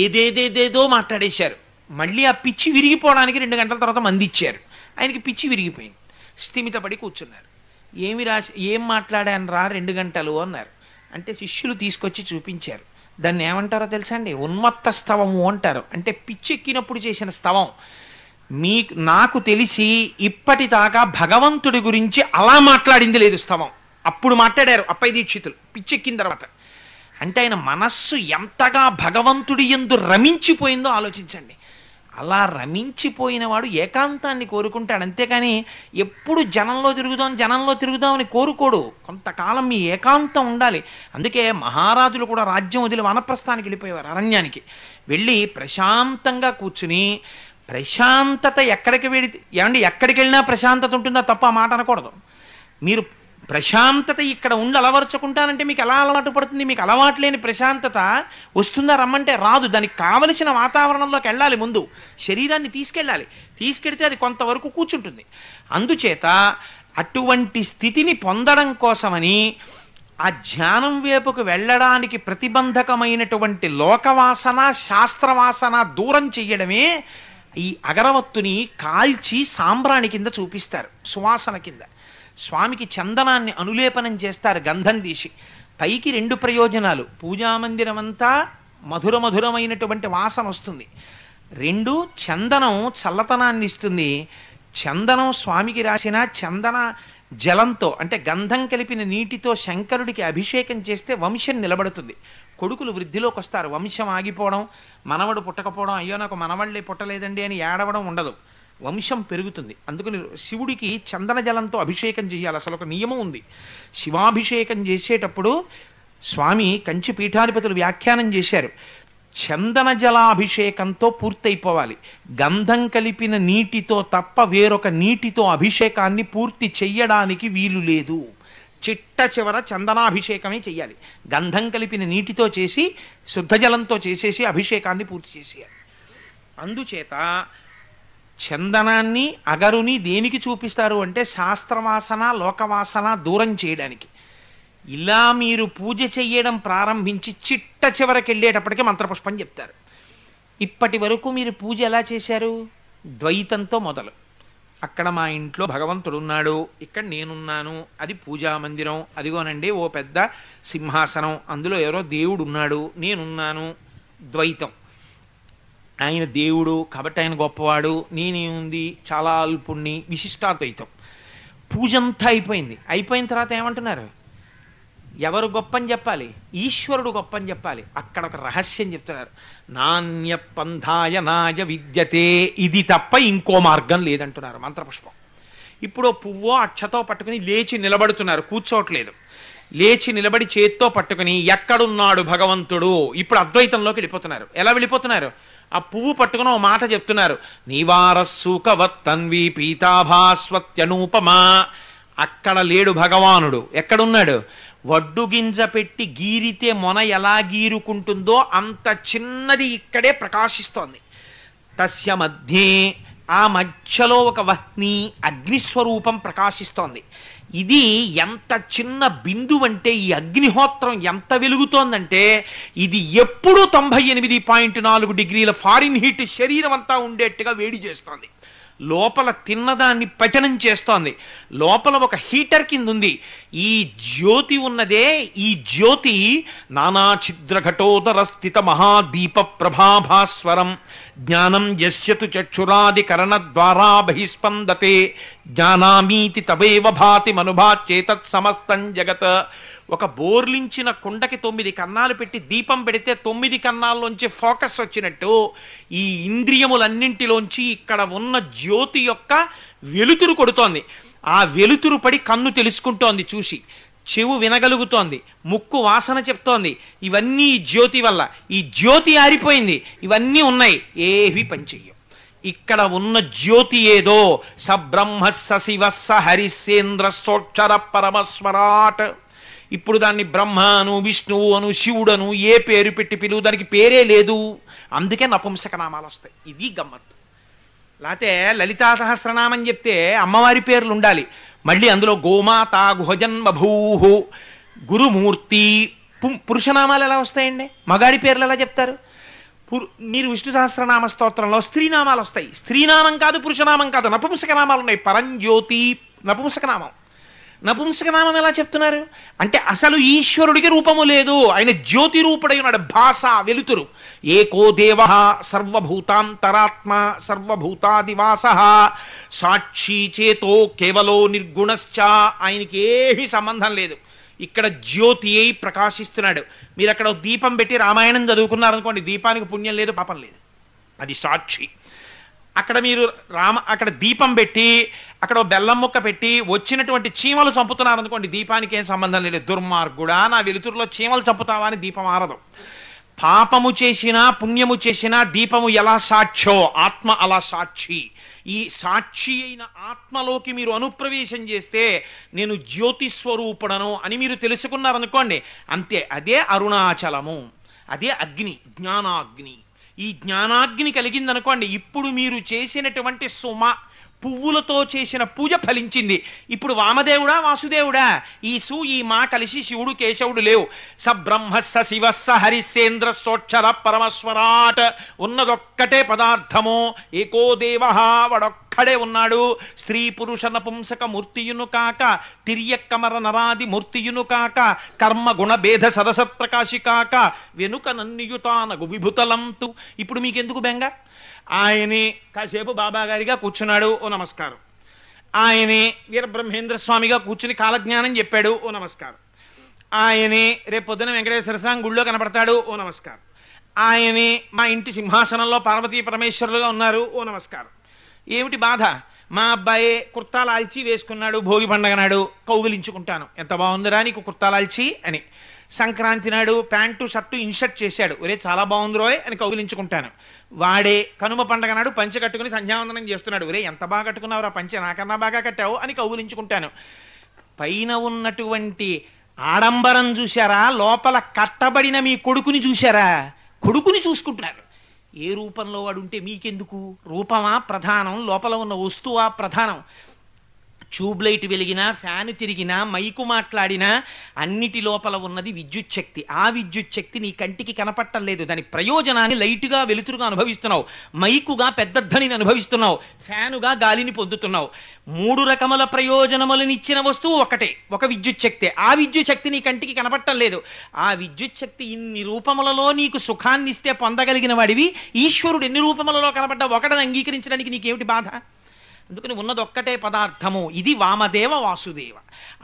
ఏదేదేదేదో మాట్లాడేశారు మళ్ళీ ఆ పిచ్చి విరిగిపోవడానికి రెండు గంటల తర్వాత మంది ఇచ్చారు ఆయనకి పిచ్చి విరిగిపోయింది స్థిమితపడి కూర్చున్నారు ఏమి రాసి ఏం మాట్లాడాను రా రెండు గంటలు అన్నారు అంటే శిష్యులు తీసుకొచ్చి చూపించారు దాన్ని ఏమంటారో తెలుసా అండి ఉన్మత్త స్తవము అంటారు అంటే పిచ్చి ఎక్కినప్పుడు చేసిన స్తవం మీ నాకు తెలిసి ఇప్పటిదాకా భగవంతుడి గురించి అలా మాట్లాడింది లేదు స్తవం అప్పుడు మాట్లాడారు అప్పై దీక్షితులు పిచ్చెక్కిన తర్వాత అంటే ఆయన మనస్సు ఎంతగా భగవంతుడి ఎందు రమించిపోయిందో ఆలోచించండి అలా రమించిపోయిన వాడు ఏకాంతాన్ని కోరుకుంటాడు అంతేకాని ఎప్పుడు జనంలో తిరుగుదాం జనంలో తిరుగుదామని కోరుకోడు కొంతకాలం మీ ఏకాంతం ఉండాలి అందుకే మహారాజులు కూడా రాజ్యం వదిలి వనప్రస్థానికి వెళ్ళిపోయేవారు అరణ్యానికి వెళ్ళి ప్రశాంతంగా కూర్చుని ప్రశాంతత ఎక్కడికి వెళ్ళి ఏమండి ఎక్కడికి వెళ్ళినా ప్రశాంతత ఉంటుందా తప్ప మాట అనకూడదు మీరు ప్రశాంతత ఇక్కడ ఉండి అలవరచుకుంటానంటే మీకు ఎలా అలవాటు పడుతుంది మీకు అలవాటు లేని ప్రశాంతత వస్తుందా రమ్మంటే రాదు దానికి కావలసిన వాతావరణంలోకి వెళ్ళాలి ముందు శరీరాన్ని తీసుకెళ్ళాలి తీసుకెడితే అది కొంతవరకు కూర్చుంటుంది అందుచేత అటువంటి స్థితిని పొందడం కోసమని ఆ ధ్యానం వైపుకు వెళ్ళడానికి ప్రతిబంధకమైనటువంటి లోకవాసన శాస్త్రవాసన దూరం చెయ్యడమే ఈ అగరవత్తుని కాల్చి సాంబ్రాణి కింద చూపిస్తారు సువాసన కింద స్వామికి చందనాన్ని అనులేపనం చేస్తారు గంధం తీసి పైకి రెండు ప్రయోజనాలు పూజామందిరం అంతా మధుర మధురమైనటువంటి వాసన వస్తుంది రెండు చందనం చల్లతనాన్ని ఇస్తుంది చందనం స్వామికి రాసిన చందన జలంతో అంటే గంధం కలిపిన నీటితో శంకరుడికి అభిషేకం చేస్తే వంశం నిలబడుతుంది కొడుకులు వృద్ధిలోకి వస్తారు వంశం ఆగిపోవడం మనవడు పుట్టకపోవడం అయ్యో నాకు మనవళ్ళే పుట్టలేదండి అని ఏడవడం ఉండదు వంశం పెరుగుతుంది అందుకని శివుడికి చందన జలంతో అభిషేకం చేయాలి అసలు ఒక నియమం ఉంది శివాభిషేకం చేసేటప్పుడు స్వామి కంచి పీఠాధిపతులు వ్యాఖ్యానం చేశారు చందన జలాభిషేకంతో పూర్తయిపోవాలి గంధం కలిపిన నీటితో తప్ప వేరొక నీటితో అభిషేకాన్ని పూర్తి చెయ్యడానికి వీలు లేదు చిట్ట చివర చందనాభిషేకమే చెయ్యాలి గంధం కలిపిన నీటితో చేసి శుద్ధ జలంతో చేసేసి అభిషేకాన్ని పూర్తి చేసేయాలి అందుచేత చందనాన్ని అగరుని దేనికి చూపిస్తారు అంటే శాస్త్రవాసన లోకవాసన దూరం చేయడానికి ఇలా మీరు పూజ చేయడం ప్రారంభించి చిట్ట చివరికి వెళ్ళేటప్పటికీ మంత్రపుష్పం చెప్తారు ఇప్పటి వరకు మీరు పూజ ఎలా చేశారు ద్వైతంతో మొదలు అక్కడ మా ఇంట్లో భగవంతుడు ఉన్నాడు ఇక్కడ నేనున్నాను అది పూజా మందిరం అదిగోనండి ఓ పెద్ద సింహాసనం అందులో ఎవరో దేవుడు ఉన్నాడు నేనున్నాను ద్వైతం ఆయన దేవుడు కాబట్టి ఆయన గొప్పవాడు ఉంది చాలా అల్పుణ్ణి విశిష్టాద్వైతం పూజ అంతా అయిపోయింది అయిపోయిన తర్వాత ఏమంటున్నారు ఎవరు గొప్పని చెప్పాలి ఈశ్వరుడు గొప్పని చెప్పాలి అక్కడ ఒక రహస్యం చెప్తున్నారు నాణ్య పంధాయ నాయ విద్యతే ఇది తప్ప ఇంకో మార్గం లేదంటున్నారు మంత్రపుష్పం ఇప్పుడు పువ్వో అక్షతో పట్టుకుని లేచి నిలబడుతున్నారు కూర్చోవట్లేదు లేచి నిలబడి చేత్తో పట్టుకుని ఎక్కడున్నాడు భగవంతుడు ఇప్పుడు అద్వైతంలోకి వెళ్ళిపోతున్నారు ఎలా వెళ్ళిపోతున్నారు ఆ పువ్వు పట్టుకుని ఓ మాట చెప్తున్నారు తన్వి పీతాభాస్వత్యనూపమా అక్కడ లేడు భగవానుడు ఎక్కడున్నాడు వడ్డు గింజ పెట్టి గీరితే మొన ఎలా గీరుకుంటుందో అంత చిన్నది ఇక్కడే ప్రకాశిస్తోంది తస్య మధ్యే ఆ మధ్యలో ఒక వహ్ని అగ్నిస్వరూపం ప్రకాశిస్తోంది ఇది ఎంత చిన్న బిందు అంటే ఈ అగ్నిహోత్రం ఎంత వెలుగుతోందంటే ఇది ఎప్పుడూ తొంభై ఎనిమిది పాయింట్ నాలుగు డిగ్రీల ఫారిన్ హీట్ శరీరం అంతా ఉండేట్టుగా వేడి చేస్తుంది లోపల తిన్నదాన్ని పచనం చేస్తోంది లోపల ఒక హీటర్ కింద ఉంది ఈ జ్యోతి ఉన్నదే ఈ జ్యోతి నానా ఛిద్రఘటోదర స్థిత మహాదీప ప్రభాభాస్వరం జ్ఞానం యశ్యతు చక్షురాదికరణ ద్వారా బహిస్పందతే జ్ఞానామీతి తవేవ భాతి మనుభాచేతత్ సమస్తం జగత్ ఒక బోర్లించిన కుండకి తొమ్మిది కన్నాలు పెట్టి దీపం పెడితే తొమ్మిది కన్నాల్లోంచి ఫోకస్ వచ్చినట్టు ఈ ఇంద్రియములన్నింటిలోంచి ఇక్కడ ఉన్న జ్యోతి యొక్క వెలుతురు కొడుతోంది ఆ వెలుతురు పడి కన్ను తెలుసుకుంటోంది చూసి చెవు వినగలుగుతోంది ముక్కు వాసన చెప్తోంది ఇవన్నీ ఈ జ్యోతి వల్ల ఈ జ్యోతి ఆరిపోయింది ఇవన్నీ ఉన్నాయి ఏవి పనిచేయం ఇక్కడ ఉన్న జ్యోతి ఏదో సబ్రహ్మ సశివ హరిశేంద్ర సోక్షర పరమస్వరాట్ ఇప్పుడు దాన్ని బ్రహ్మ అను విష్ణువు అను శివుడను ఏ పేరు పెట్టి పిలువు దానికి పేరే లేదు అందుకే నామాలు వస్తాయి ఇది గమ్మత్తు లేకపోతే లలితా సహస్రనామం చెప్తే అమ్మవారి పేర్లు ఉండాలి మళ్ళీ అందులో గోమాత గుహజన్మభూహు గురుమూర్తి పురుషనామాలు ఎలా వస్తాయండి మగాడి పేర్లు ఎలా చెప్తారు మీరు విష్ణు సహస్రనామ స్తోత్రంలో స్త్రీనామాలు వస్తాయి స్త్రీనామం కాదు పురుషనామం కాదు నామాలు ఉన్నాయి పరంజ్యోతి నపుంసకనామం నపుంసకనామం ఎలా చెప్తున్నారు అంటే అసలు ఈశ్వరుడికి రూపము లేదు ఆయన జ్యోతి రూపుడై ఉన్నాడు భాష వెలుతురు ఏకో దేవ సర్వభూతాంతరాత్మ సర్వభూతాదివాస సాక్షి చేతో కేవలో నిర్గుణశ్చ ఆయనకి ఏమీ సంబంధం లేదు ఇక్కడ జ్యోతి అయి ప్రకాశిస్తున్నాడు మీరు అక్కడ దీపం పెట్టి రామాయణం చదువుకున్నారనుకోండి దీపానికి పుణ్యం లేదు పాపం లేదు అది సాక్షి అక్కడ మీరు రామ అక్కడ దీపం పెట్టి అక్కడ బెల్లం ముక్క పెట్టి వచ్చినటువంటి చీమలు చంపుతున్నారు అనుకోండి దీపానికి ఏం సంబంధం లేదు దుర్మార్గుడా నా వెలుతురులో చీమలు చంపుతావా అని దీపం ఆరదు పాపము చేసినా పుణ్యము చేసినా దీపము ఎలా సాక్షో ఆత్మ అలా సాక్షి ఈ సాక్షి అయిన ఆత్మలోకి మీరు అనుప్రవేశం చేస్తే నేను జ్యోతి స్వరూపుడను అని మీరు తెలుసుకున్నారనుకోండి అంతే అదే అరుణాచలము అదే అగ్ని జ్ఞానాగ్ని ఈ జ్ఞానాగ్ని కలిగిందనుకోండి ఇప్పుడు మీరు చేసినటువంటి సుమ పువ్వులతో చేసిన పూజ ఫలించింది ఇప్పుడు వామదేవుడా వాసుదేవుడా ఈ సు ఈ మా కలిసి శివుడు కేశవుడు లేవు స బ్రహ్మ స శివ స హరిసేంద్ర సోక్షర పరమస్వరాట్ ఉన్నదొక్కటే పదార్థము ఏకో దేవ వాడొక్కడే ఉన్నాడు స్త్రీ పురుష నపుంసక మూర్తియును కాక తిరియక్కమర నరాది మూర్తియును కాక కర్మ గుణ భేద సరస ప్రకాశి కాక వెనుక నన్నియుతానగు విభుతలంతు ఇప్పుడు మీకెందుకు బెంగ ఆయనే కాసేపు బాబాగారిగా కూర్చున్నాడు ఓ నమస్కారం ఆయనే వీరబ్రహ్మేంద్ర స్వామిగా కూర్చుని కాలజ్ఞానం చెప్పాడు ఓ నమస్కారం ఆయనే రేపు పొద్దున వెంకటేశ్వర స్వామి గుళ్ళో కనపడతాడు ఓ నమస్కారం ఆయనే మా ఇంటి సింహాసనంలో పార్వతీ పరమేశ్వరులుగా ఉన్నారు ఓ నమస్కారం ఏమిటి బాధ మా అబ్బాయి కుర్తాలాల్చి వేసుకున్నాడు భోగి పండగ నాడు కౌగిలించుకుంటాను ఎంత బాగుందిరా నీకు కుర్తాలాల్చి అని సంక్రాంతి నాడు ప్యాంటు షర్టు ఇన్షర్ట్ చేశాడు ఒరే చాలా బాగుంది రోయ్ అని కౌగిలించుకుంటాను వాడే కనుమ పండగ నాడు పంచె కట్టుకుని సంధ్యావందనం చేస్తున్నాడు ఒరే ఎంత బాగా కట్టుకున్నావు రా పంచె నాకన్నా బాగా కట్టావు అని కౌగులించుకుంటాను పైన ఉన్నటువంటి ఆడంబరం చూశారా లోపల కట్టబడిన మీ కొడుకుని చూశారా కొడుకుని చూసుకుంటున్నారు ఏ రూపంలో వాడు ఉంటే మీకెందుకు రూపమా ప్రధానం లోపల ఉన్న వస్తువా ప్రధానం ట్యూబ్ లైట్ వెలిగినా ఫ్యాన్ తిరిగినా మైకు మాట్లాడినా అన్నిటి లోపల ఉన్నది విద్యుత్ శక్తి ఆ విద్యుత్ శక్తి నీ కంటికి కనపట్టం లేదు దాని ప్రయోజనాన్ని లైటుగా వెలుతురుగా అనుభవిస్తున్నావు మైకుగా పెద్దర్థనిని అనుభవిస్తున్నావు ఫ్యానుగా గాలిని పొందుతున్నావు మూడు రకముల ప్రయోజనములనిచ్చిన వస్తువు ఒకటే ఒక విద్యుత్ శక్తి ఆ విద్యుత్ శక్తి నీ కంటికి కనపట్టం లేదు ఆ విద్యుత్ శక్తి ఇన్ని రూపములలో నీకు సుఖాన్నిస్తే పొందగలిగిన వాడివి ఈశ్వరుడు ఎన్ని రూపములలో కనపడ్డా ఒకటని అంగీకరించడానికి నీకేమిటి బాధ అందుకని ఉన్నదొక్కటే పదార్థము ఇది వామదేవ వాసుదేవ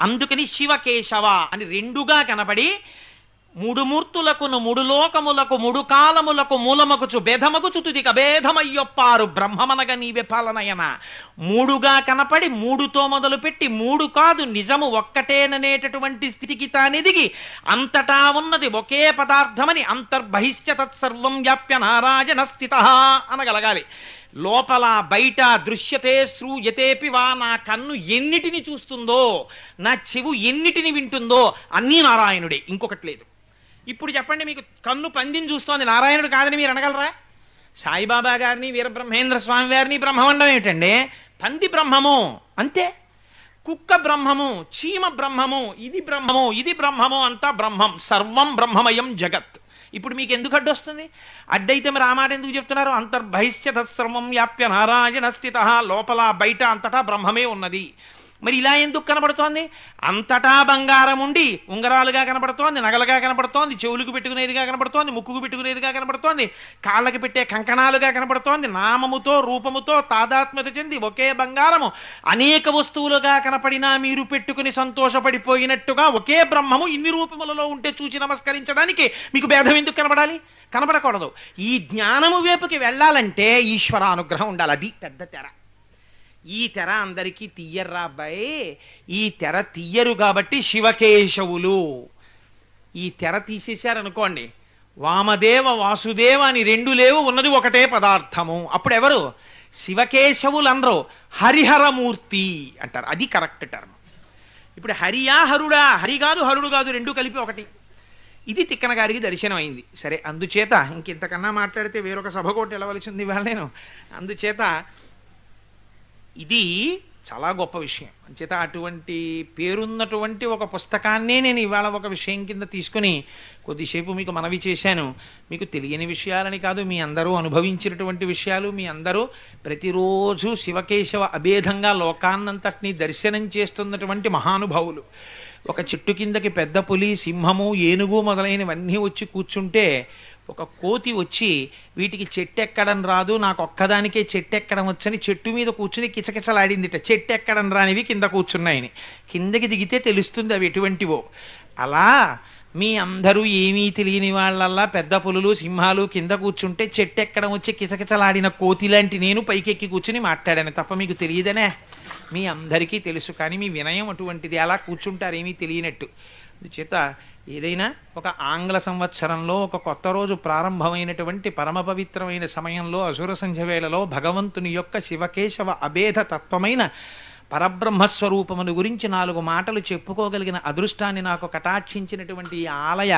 అందుకని శివకేశవ అని రెండుగా కనబడి మూడు మూర్తులకును మూడు లోకములకు మూడు కాలములకు మూలమకుచు బేధమకుచు తుదిక భేదమయ్యొప్పారు బ్రహ్మమనగ నీ విఫలనయన మూడుగా కనపడి మూడుతో మొదలుపెట్టి మూడు కాదు నిజము ఒక్కటేననేటటువంటి స్థితికి తానెదిగి అంతటా ఉన్నది ఒకే పదార్థమని అంతర్బహిష్య తత్సర్వం వ్యాప్య నారాయణ స్థిత అనగలగాలి లోపల బయట దృశ్యతే శ్రూయతేపి వా నా కన్ను ఎన్నిటిని చూస్తుందో నా చెవు ఎన్నిటిని వింటుందో అన్నీ నారాయణుడే ఇంకొకటి లేదు ఇప్పుడు చెప్పండి మీకు కన్ను పందిని చూస్తోంది నారాయణుడు కాదని మీరు అనగలరా సాయిబాబా గారిని వీరబ్రహ్మేంద్ర స్వామి వారిని బ్రహ్మమండం ఏమిటండి పంది బ్రహ్మము అంతే కుక్క బ్రహ్మము చీమ బ్రహ్మము ఇది బ్రహ్మము ఇది బ్రహ్మము అంతా బ్రహ్మం సర్వం బ్రహ్మమయం జగత్ ఇప్పుడు మీకు ఎందుకు అడ్డొస్తుంది అడ్డైతే మరి ఆ మాట ఎందుకు చెప్తున్నారు అంతర్బహిష్యత సర్వం వ్యాప్య నారాయణ స్థిత లోపల బయట అంతటా బ్రహ్మమే ఉన్నది మరి ఇలా ఎందుకు కనబడుతోంది అంతటా బంగారం ఉండి ఉంగరాలుగా కనబడుతోంది నగలుగా కనబడుతోంది చెవులకు పెట్టుకునేదిగా కనబడుతోంది ముక్కుకు పెట్టుకునేదిగా కనబడుతోంది కాళ్ళకి పెట్టే కంకణాలుగా కనబడుతోంది నామముతో రూపముతో తాదాత్మ్యత చెంది ఒకే బంగారము అనేక వస్తువులుగా కనపడినా మీరు పెట్టుకుని సంతోషపడిపోయినట్టుగా ఒకే బ్రహ్మము ఇన్ని రూపములలో ఉంటే చూచి నమస్కరించడానికి మీకు భేదం ఎందుకు కనబడాలి కనపడకూడదు ఈ జ్ఞానము వైపుకి వెళ్ళాలంటే ఈశ్వర అనుగ్రహం ఉండాలి అది పెద్ద తెర ఈ తెర అందరికీ తీయర్రా అబ్బాయి ఈ తెర తీయరు కాబట్టి శివకేశవులు ఈ తెర తీసేశారనుకోండి వామదేవ వాసుదేవ అని రెండు లేవు ఉన్నది ఒకటే పదార్థము అప్పుడు ఎవరు శివకేశవులు అనరు హరిహరమూర్తి అంటారు అది కరెక్ట్ టర్మ్ ఇప్పుడు హరియా హరుడా హరి కాదు హరుడు కాదు రెండు కలిపి ఒకటి ఇది తిక్కన గారికి దర్శనం అయింది సరే అందుచేత ఇంతకన్నా మాట్లాడితే వేరొక సభ కోటి వెళ్ళవలసింది ఇవాళ నేను అందుచేత ఇది చాలా గొప్ప విషయం అంచేత అటువంటి పేరున్నటువంటి ఒక పుస్తకాన్నే నేను ఇవాళ ఒక విషయం కింద తీసుకుని కొద్దిసేపు మీకు మనవి చేశాను మీకు తెలియని విషయాలని కాదు మీ అందరూ అనుభవించినటువంటి విషయాలు మీ అందరూ ప్రతిరోజు శివకేశవ అభేదంగా లోకాన్నంతటినీ దర్శనం చేస్తున్నటువంటి మహానుభావులు ఒక చెట్టు కిందకి పెద్ద పులి సింహము ఏనుగు మొదలైనవన్నీ వచ్చి కూర్చుంటే ఒక కోతి వచ్చి వీటికి చెట్టు ఎక్కడం రాదు నాకు ఒక్కదానికే చెట్టు ఎక్కడం వచ్చని చెట్టు మీద కూర్చుని కిచకిచలాడిందిట చెట్టు ఎక్కడం రానివి కింద కూర్చున్నాయని కిందకి దిగితే తెలుస్తుంది అవి ఎటువంటివో అలా మీ అందరూ ఏమీ తెలియని వాళ్ళల్లా పెద్ద పులులు సింహాలు కింద కూర్చుంటే చెట్టు ఎక్కడం వచ్చి కిచకిచలాడిన కోతి లాంటి నేను పైకెక్కి కూర్చుని మాట్లాడాను తప్ప మీకు తెలియదనే మీ అందరికీ తెలుసు కానీ మీ వినయం అటువంటిది అలా కూర్చుంటారేమీ తెలియనట్టు చేత ఏదైనా ఒక ఆంగ్ల సంవత్సరంలో ఒక కొత్త రోజు ప్రారంభమైనటువంటి పరమ పవిత్రమైన సమయంలో అసుర సంధ్య వేళలో భగవంతుని యొక్క శివకేశవ అభేధ తత్వమైన పరబ్రహ్మస్వరూపమును గురించి నాలుగు మాటలు చెప్పుకోగలిగిన అదృష్టాన్ని నాకు కటాక్షించినటువంటి ఈ ఆలయ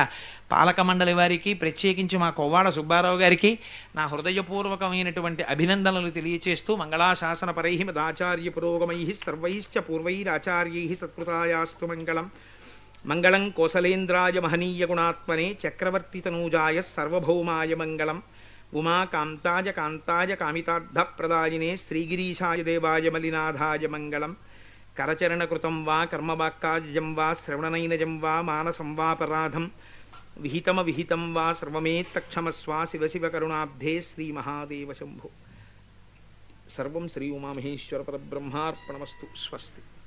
పాలక మండలి వారికి ప్రత్యేకించి మా కొవ్వాడ సుబ్బారావు గారికి నా హృదయపూర్వకమైనటువంటి అభినందనలు తెలియచేస్తూ మంగళాశాసన మదాచార్య పురోగమై సర్వైశ్చ పూర్వైరాచార్యై సత్కృతాయాస్తు మంగళం మంగళం కోసలేంద్రాయ మహనీయ గుణాత్మనే చక్రవర్తి తనూజాయ సర్వభౌమాయ మంగళం उमा कांताज कांताज कामितार्ध प्रदायिने श्रीगिरीशाय देवाय मलिनाथाय मंगलम करचरण कृतम वा कर्मवाक्काजं वा श्रवणनैनजं वा मानसं विहितम विहितम वा सर्वमेत्तक्षमस्वा शिव शिव करुणाब्धे श्री महादेव शंभो सर्वम श्री उमा महेश्वर उमामहेश्वरपरब्रह्मार्पणमस्तु स्वस्ति